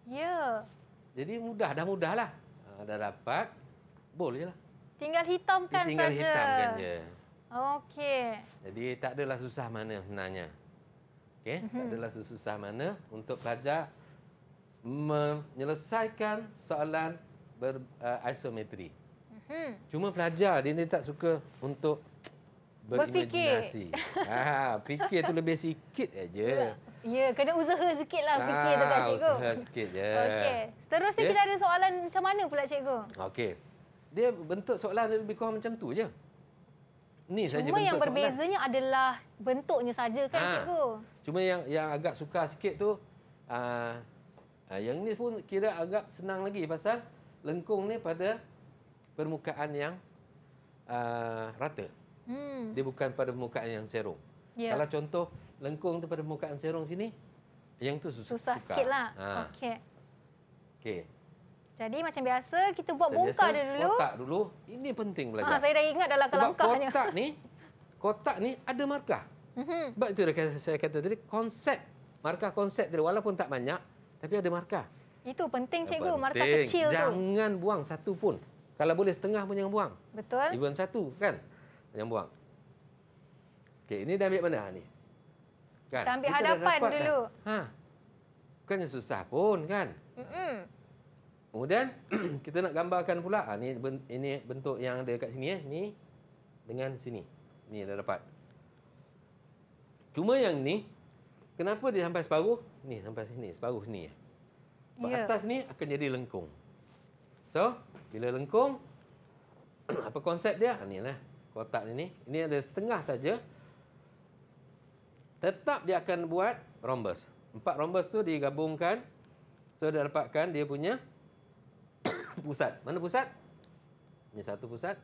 Ya. Yeah. Jadi mudah, dah mudah lah. Ha, dah dapat, boleh lah. Tinggal hitamkan saja. Tinggal hitamkan je. Okey. Jadi tak adalah susah mana sebenarnya. Okey, mm-hmm. tak adalah susah mana untuk pelajar menyelesaikan soalan ber, uh, isometri. Hmm. Cuma pelajar dia, dia tak suka untuk berimajinasi. Ha, fikir tu lebih sikit aja. Ya, kena usaha sikitlah fikir kan, ah, dekat cikgu. Usaha sikit je. Okey. Seterusnya okay. Ya. kita ada soalan macam mana pula cikgu? Okey. Dia bentuk soalan dia lebih kurang macam tu aja. Ni saja bentuk yang berbezanya soalan. adalah bentuknya saja kan ha. cikgu. Cuma yang yang agak sukar sikit tu uh, Ha, yang ini pun kira agak senang lagi pasal lengkung ni pada permukaan yang uh, rata. Hmm. Dia bukan pada permukaan yang serong. Yeah. Kalau contoh lengkung tu pada permukaan serong sini, yang tu susah. Susah suka. sikit lah. Ha. Okey. Okay. Jadi macam biasa, kita buat macam bongkar dia dulu. Kotak dulu. Ini penting belajar. Ha, saya dah ingat dalam kelangkahnya. Sebab kotak ni, kotak ni ada markah. Mm-hmm. Sebab itu saya kata tadi, konsep. Markah konsep tadi, walaupun tak banyak, tapi ada markah. Itu penting cikgu, penting. markah kecil Jangan tu. Jangan buang satu pun. Kalau boleh setengah pun jangan buang. Betul. Even satu kan. Jangan buang. Okey, ini dah ambil mana ha, ni? Kan. Kita ambil kita hadapan dah dulu. Kan? Ha. Kan susah pun kan? Mm-mm. Kemudian kita nak gambarkan pula. Ha, ni ini bentuk yang ada kat sini eh. Ni dengan sini. Ni dah dapat. Cuma yang ni Kenapa dia sampai separuh? Ni sampai sini, separuh sini. Sebab yeah. atas ni akan jadi lengkung. So, bila lengkung, apa konsep dia? Ini ha, lah, kotak ni. Ini ada setengah saja. Tetap dia akan buat rhombus. Empat rhombus tu digabungkan. So, dia dapatkan dia punya pusat. Mana pusat? Ini satu pusat.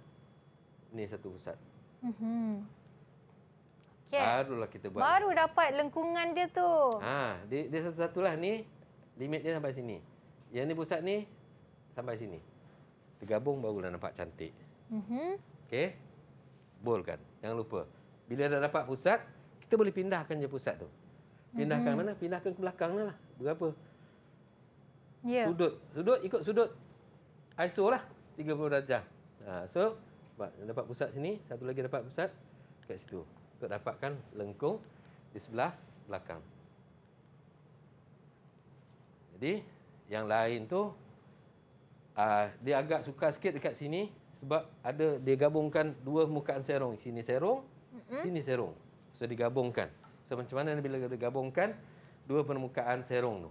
Ini satu pusat. Mm -hmm. Okay. Barulah kita buat. Baru dapat lengkungan dia tu. Ha, dia, dia satu-satulah ni limit dia sampai sini. Yang ni pusat ni sampai sini. Digabung barulah nampak cantik. Mhm. Mm Okey. Bol kan. Jangan lupa. Bila dah dapat pusat, kita boleh pindahkan je pusat tu. Pindahkan mm -hmm. mana? Pindahkan ke belakang lah. Berapa? Yeah. Sudut. Sudut ikut sudut. ISO lah. 30 darjah. Ha, so, dapat pusat sini. Satu lagi dapat pusat. Dekat situ untuk dapatkan lengkung di sebelah belakang. Jadi yang lain tu uh, dia agak suka sikit dekat sini sebab ada dia gabungkan dua mukaan serong sini serong mm-hmm. sini serong so digabungkan so macam mana bila dia gabungkan dua permukaan serong tu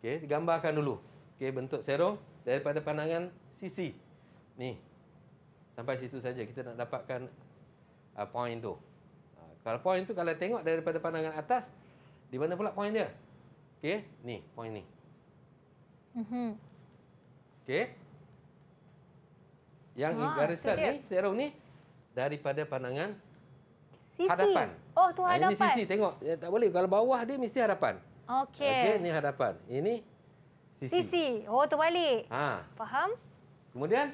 okey digambarkan dulu okey bentuk serong daripada pandangan sisi ni sampai situ saja kita nak dapatkan uh, point tu. Uh, kalau point tu kalau tengok daripada pandangan atas, di mana pula point dia? Okey, ni point ni. Mhm. Mm Okey. Yang Wah, garisan ni, serong ni daripada pandangan sisi. hadapan. Oh, tu ah, hadapan. Ha, ini sisi, tengok. Ya, tak boleh kalau bawah dia mesti hadapan. Okey. Okey, ni hadapan. Ini sisi. Sisi. Oh, terbalik. Ha. Faham? Kemudian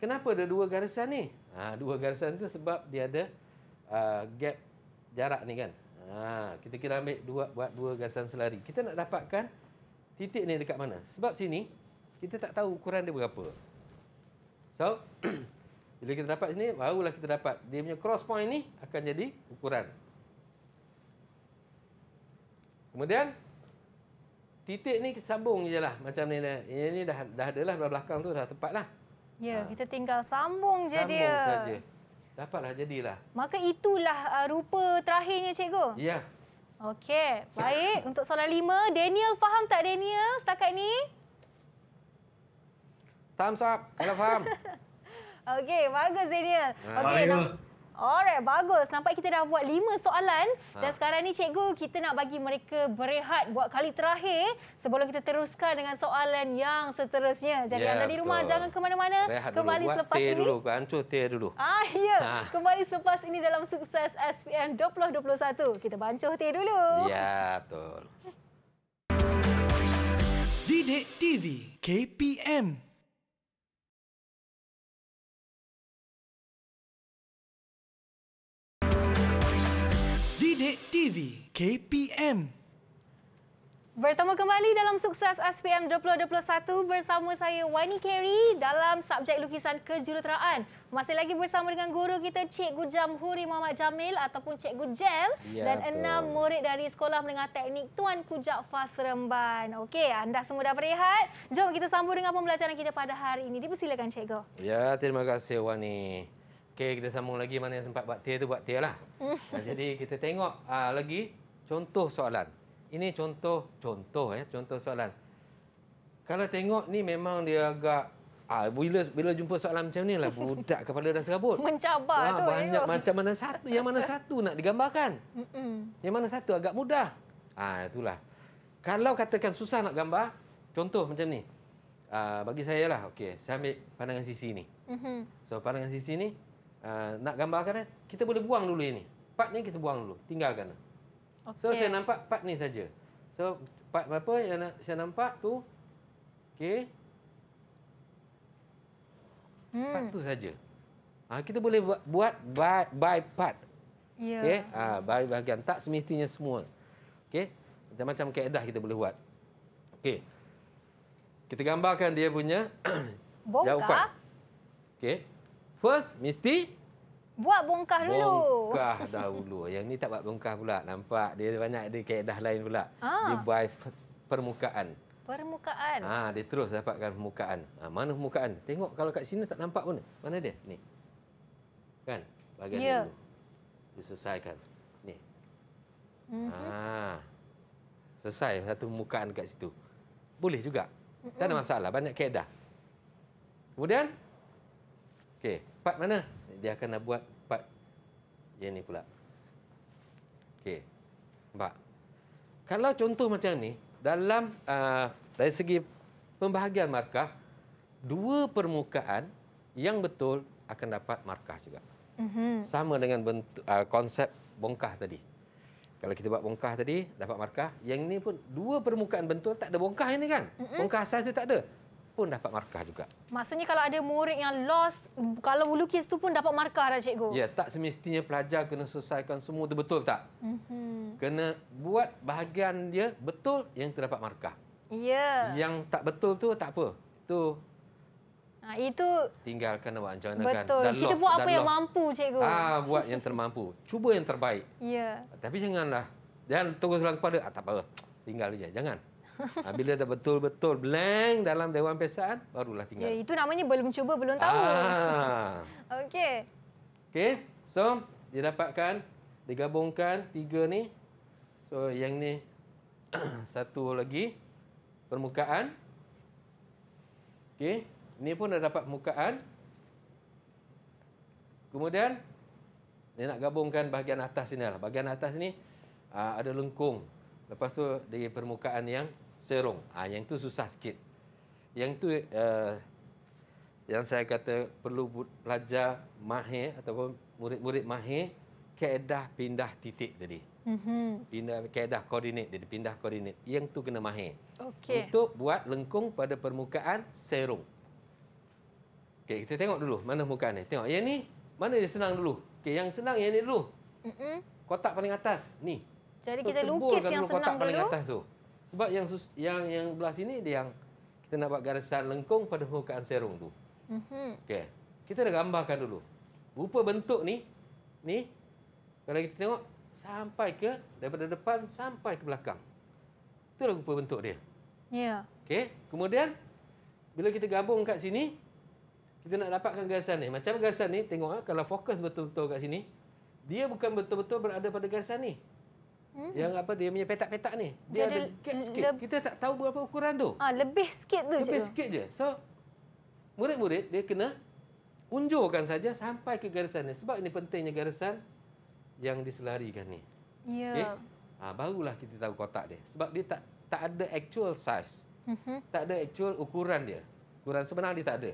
kenapa ada dua garisan ni? Ha, dua garisan tu sebab dia ada uh, gap jarak ni kan. Ha, kita kira ambil dua buat dua garisan selari. Kita nak dapatkan titik ni dekat mana. Sebab sini, kita tak tahu ukuran dia berapa. So, bila kita dapat sini, barulah kita dapat. Dia punya cross point ni akan jadi ukuran. Kemudian, titik ni kita sambung je lah. Macam ni, ini dah, dah ada lah belakang tu, dah tepat lah. Ya, ha. kita tinggal sambung je dia. Sambung saja. Dapatlah jadilah. Maka itulah uh, rupa terakhirnya cikgu. Ya. Okey, baik. Untuk soalan lima, Daniel faham tak Daniel setakat ini? Thumbs up kalau faham. Okey, bagus Daniel. Ah. Okey, nah. Alright, bagus. Nampak kita dah buat lima soalan. Ha. Dan sekarang ni cikgu, kita nak bagi mereka berehat buat kali terakhir sebelum kita teruskan dengan soalan yang seterusnya. Jadi ya, anda di rumah, betul. jangan ke mana-mana. Kembali dulu. selepas ini. Buat dulu. Hancur teh dulu. Ah, ya. Ha. Kembali selepas ini dalam sukses SPM 2021. Kita bancuh teh dulu. Ya, betul. Didik TV KPM Update TV KPM Bertemu kembali dalam sukses SPM 2021 bersama saya Wani Carey dalam subjek lukisan kejuruteraan. Masih lagi bersama dengan guru kita Cikgu Jamhuri Muhammad Jamil ataupun Cikgu Jel ya, dan betul. enam murid dari Sekolah Menengah Teknik Tuan Kujak Fas Remban. Okey, anda semua dah berehat. Jom kita sambung dengan pembelajaran kita pada hari ini. Dipersilakan Cikgu. Ya, terima kasih Wani. Okay, kita sambung lagi mana yang sempat buat tier tu buat tier lah. Hmm. Ha, jadi kita tengok uh, lagi contoh soalan. Ini contoh contoh ya, contoh soalan. Kalau tengok ni memang dia agak ah uh, bila bila jumpa soalan macam ni lah budak kepala dah serabut. Mencabar Wah, tu. Banyak ayo. macam mana satu yang mana satu nak digambarkan? Yang mana satu agak mudah? Ah itulah. Kalau katakan susah nak gambar, contoh macam ni. Uh, bagi saya lah, okay, Saya ambil pandangan sisi ni. Mm-hmm. So pandangan sisi ni, uh, nak gambarkan eh, kita boleh buang dulu ini. Part ni kita buang dulu, tinggalkan. Okay. So saya nampak part ni saja. So part apa yang nak, saya nampak tu okey. Hmm. Part tu saja. Uh, kita boleh buat, buat by, by part. Ya. Yeah. Okay? Uh, by bahagian tak semestinya semua. Okey. Macam macam kaedah kita boleh buat. Okey. Kita gambarkan dia punya Bongkar. jawapan. Okey. First, mesti... Buat bongkah dulu. Bongkah dahulu. Yang ni tak buat bongkah pula. Nampak dia banyak ada kaedah lain pula. Ha. Dia buy permukaan. Permukaan. Ha, dia terus dapatkan permukaan. Ha, mana permukaan? Tengok kalau kat sini tak nampak pun. Mana dia? Ni. Kan? Bagian ya. dulu. Dia selesaikan. Ni. Ha. Selesai satu permukaan kat situ. Boleh juga. mm Tak ada masalah. Banyak kaedah. Kemudian? okay part mana? Dia akan nak buat part yang ni pula. Okey. Nampak? Kalau contoh macam ni, dalam uh, dari segi pembahagian markah, dua permukaan yang betul akan dapat markah juga. Mm-hmm. Sama dengan bentuk, uh, konsep bongkah tadi. Kalau kita buat bongkah tadi, dapat markah. Yang ini pun dua permukaan bentuk tak ada bongkah ini kan? Mm-hmm. Bongkah asas dia tak ada pun dapat markah juga. Maksudnya kalau ada murid yang lost, kalau lukis tu pun dapat markah dah cikgu. Ya, tak semestinya pelajar kena selesaikan semua tu betul tak? Mm -hmm. Kena buat bahagian dia betul yang terdapat markah. Ya. Yeah. Yang tak betul tu tak apa. Tu Ha, itu tinggalkan awak jangan kan. Betul. Dah Kita lost, buat apa yang lost. mampu cikgu. Ah, buat yang termampu. Cuba yang terbaik. Ya. Yeah. Tapi janganlah dan teruslah kepada ah, tak apa. Tinggal saja. Jangan. ha, bila dah betul-betul blank dalam Dewan Pesaan, barulah tinggal. Ya, itu namanya belum cuba, belum tahu. Ah. Okey. Okey, so dia dapatkan, digabungkan tiga ni. So yang ni satu lagi permukaan. Okey, ni pun dah dapat permukaan. Kemudian dia nak gabungkan bahagian atas ni lah. Bahagian atas ni ah, ada lengkung. Lepas tu di permukaan yang serong. Ah yang tu susah sikit. Yang tu uh, yang saya kata perlu belajar mahir ataupun murid-murid mahir kaedah pindah titik tadi. mm Pindah kaedah koordinat tadi, pindah koordinat. Yang tu kena mahir. Okay. Untuk buat lengkung pada permukaan serong. Okey, kita tengok dulu mana permukaan ni. Tengok yang ni, mana dia senang dulu. Okey, yang senang yang ni dulu. Mm-hmm. Kotak paling atas, ni. Jadi so, kita lukis kan yang senang dulu. Kotak paling atas tu. Sebab yang yang yang belah sini dia yang kita nak buat garisan lengkung pada permukaan serung tu. Mm-hmm. Okey. Kita dah gambarkan dulu. Rupa bentuk ni ni kalau kita tengok sampai ke daripada depan sampai ke belakang. Itulah rupa bentuk dia. Ya. Yeah. Okey. Kemudian bila kita gabung kat sini kita nak dapatkan garisan ni. Macam garisan ni tengoklah. kalau fokus betul-betul kat sini dia bukan betul-betul berada pada garisan ni. Hmm. Yang apa dia punya petak-petak ni. Dia, dia ada gap sikit. Kita tak tahu berapa ukuran tu. Ah, lebih sikit tu. Lebih sikit je. So murid-murid dia kena unjurkan saja sampai ke garisan ni sebab ini pentingnya garisan yang diselarikan ni. Ya. Yeah. Okay? Ha, barulah kita tahu kotak dia sebab dia tak tak ada actual size. Mm-hmm. Tak ada actual ukuran dia. Ukuran sebenar dia tak ada.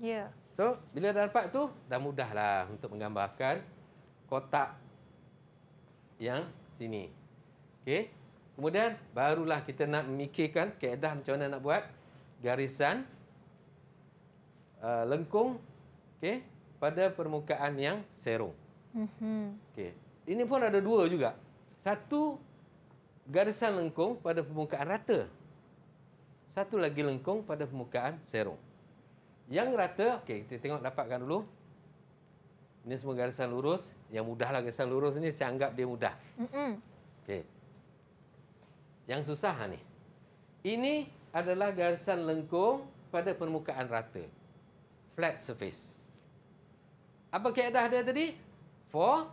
Ya. Yeah. So, bila dah dapat tu, dah mudahlah untuk menggambarkan kotak yang sini. Okey. Kemudian barulah kita nak memikirkan keadaan macam mana nak buat garisan uh, lengkung okey pada permukaan yang serong. Mhm. Okey. Ini pun ada dua juga. Satu garisan lengkung pada permukaan rata. Satu lagi lengkung pada permukaan serong. Yang rata, okey kita tengok dapatkan dulu. Ini semua garisan lurus. Yang mudahlah garisan lurus ini saya anggap dia mudah. Okay. Yang susah ni. Ini adalah garisan lengkung pada permukaan rata. Flat surface. Apa keadaan dia tadi? Four.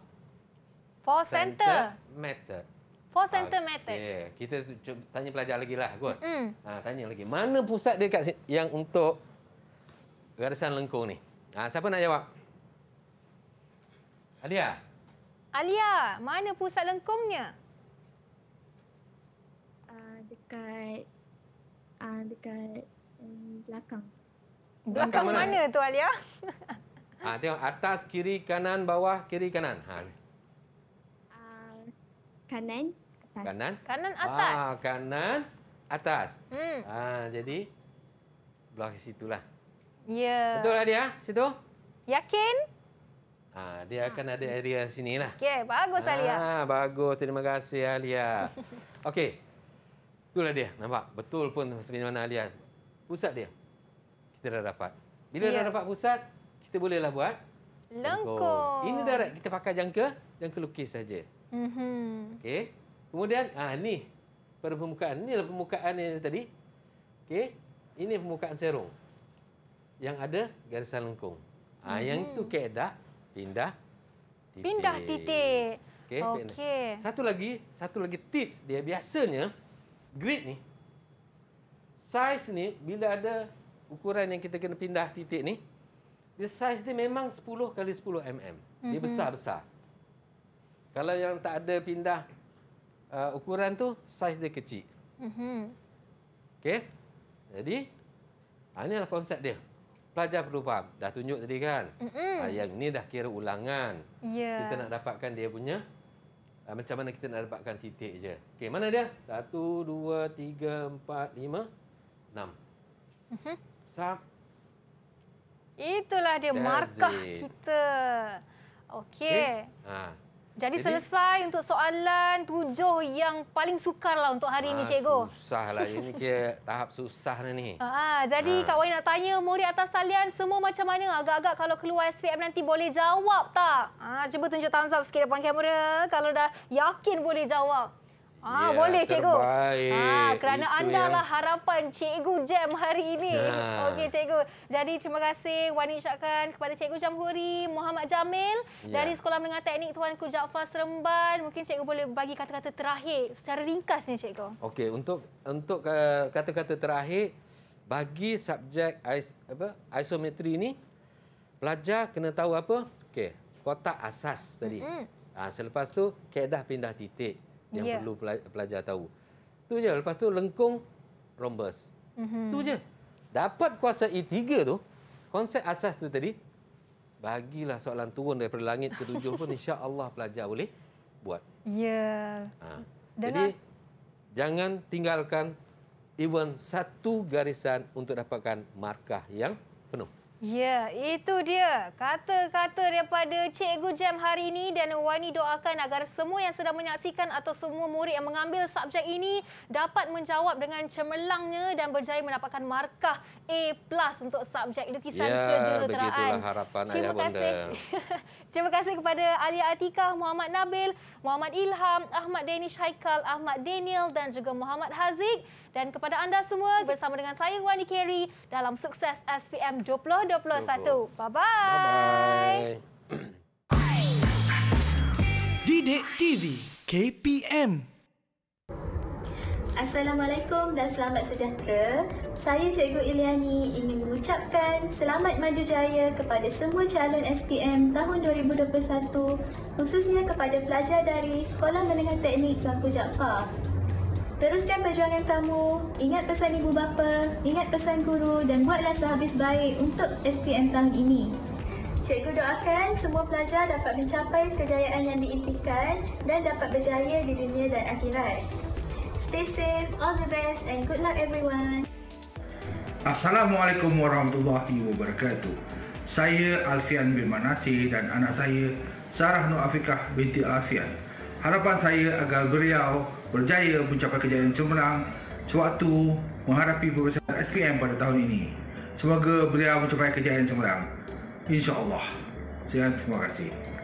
Four center. Meter. Four center meter. Okay. Kita tanya pelajar lagi lah. Kot. Mm. Ha, tanya lagi. Mana pusat dia kat yang untuk garisan lengkung ni? Ha, siapa nak jawab? Alia. Alia, mana pusat lengkungnya? Uh, ah, dekat uh, dekat um, belakang. belakang. Belakang mana, mana tu Alia? Ah uh, tengok atas, kiri, kanan, bawah, kiri, kanan. Ha. Uh, kanan, atas. Kanan? Kanan atas. Ah, kanan atas. Hmm. Ah, jadi belakang situlah. Ya. Yeah. Betul Alia, situ? Yakin? Ha, dia akan ada hmm. area sini lah. Okey, bagus ha, Alia. Ha, bagus, terima kasih Alia. Okey, itulah dia. Nampak? Betul pun seperti mana Alia. Pusat dia, kita dah dapat. Bila ya. dah dapat pusat, kita bolehlah buat. Lengkung. lengkung. Ini direct kita pakai jangka, jangka lukis saja. Mm Okey. Kemudian, ah ni pada permukaan. Inilah permukaan yang tadi. Okey. Ini permukaan serong Yang ada garisan lengkung. Ah mm -hmm. Yang itu mhm. keedak pindah titik. Pindah titik. Okey. Okay. Satu lagi, satu lagi tips dia biasanya grid ni size ni bila ada ukuran yang kita kena pindah titik ni, dia size dia memang 10 kali 10 mm. Dia mhm. besar-besar. Mm-hmm. Kalau yang tak ada pindah uh, ukuran tu, size dia kecil. Mhm. Okey. Jadi, ini inilah konsep dia pelajar perlu faham. Dah tunjuk tadi kan? Mm -mm. Yang ni dah kira ulangan. Yeah. Kita nak dapatkan dia punya. Ah, macam mana kita nak dapatkan titik je. Okey, mana dia? Satu, dua, tiga, empat, lima, enam. Mm -hmm. Sap. Itulah dia That's markah kita. Okey. Okay. Eh? Ah. Ha. Jadi selesai untuk soalan tujuh yang paling sukar lah untuk hari ha, ini, ah, Susah lah Ini kira tahap susah ni. Ha, jadi ha. Kak Wai nak tanya murid atas talian semua macam mana? Agak-agak kalau keluar SPM nanti boleh jawab tak? Ha, cuba tunjuk thumbs up sikit depan kamera. Kalau dah yakin boleh jawab. Ah, ya, boleh cikgu. Terbaik. Ah, kerana anda lah harapan cikgu Jam hari ini. Ya. Okey cikgu. Jadi terima kasih Wani ucapkan kepada cikgu Jamhuri Muhammad Jamil ya. dari Sekolah Menengah Teknik Tuanku Jaafar Seremban. Mungkin cikgu boleh bagi kata-kata terakhir secara ringkas ringkasnya cikgu. Okey, untuk untuk eh, kata-kata uh, terakhir bagi subjek is, apa? Isometri ini pelajar kena tahu apa? Okey, kotak asas tadi. Mm -hmm. Ah, selepas tu kaedah pindah titik yang yeah. perlu pelajar tahu. Tu je. Lepas tu lengkung, rombus, Mm-hmm. Tu je. Dapat kuasa E3 tu, konsep asas tu tadi, bagilah soalan turun daripada langit ke tujuh pun insya-Allah pelajar boleh buat. Ya. Yeah. Ha. Jadi lah- jangan tinggalkan even satu garisan untuk dapatkan markah yang penuh. Ya, itu dia kata-kata daripada Cikgu Jam hari ini dan Wani doakan agar semua yang sedang menyaksikan atau semua murid yang mengambil subjek ini dapat menjawab dengan cemerlangnya dan berjaya mendapatkan markah A+ untuk subjek lukisan ya, kejuruteraan. Ya, begitulah harapan Terima ayah kasih. Terima kasih kepada Alia Atika, Muhammad Nabil, Muhammad Ilham, Ahmad Danish Haikal, Ahmad Daniel dan juga Muhammad Haziq dan kepada anda semua bersama dengan saya Wani Carey dalam sukses SPM 2021. Bye-bye. Bye-bye. Didik TV KPM Assalamualaikum dan selamat sejahtera. Saya Cikgu Iliani ingin mengucapkan selamat maju jaya kepada semua calon SPM tahun 2021 khususnya kepada pelajar dari Sekolah Menengah Teknik Bangku Jaafar Teruskan perjuangan kamu, ingat pesan ibu bapa, ingat pesan guru dan buatlah sehabis baik untuk SPM tahun ini. Cikgu doakan semua pelajar dapat mencapai kejayaan yang diimpikan dan dapat berjaya di dunia dan akhirat. Stay safe, all the best and good luck everyone. Assalamualaikum warahmatullahi wabarakatuh. Saya Alfian bin Manasi dan anak saya Sarah Nur Afikah binti Alfian. Harapan saya agar beliau berjaya mencapai kejayaan cemerlang sewaktu menghadapi perusahaan SPM pada tahun ini. Semoga beliau mencapai kejayaan cemerlang. InsyaAllah. Sekian, terima kasih.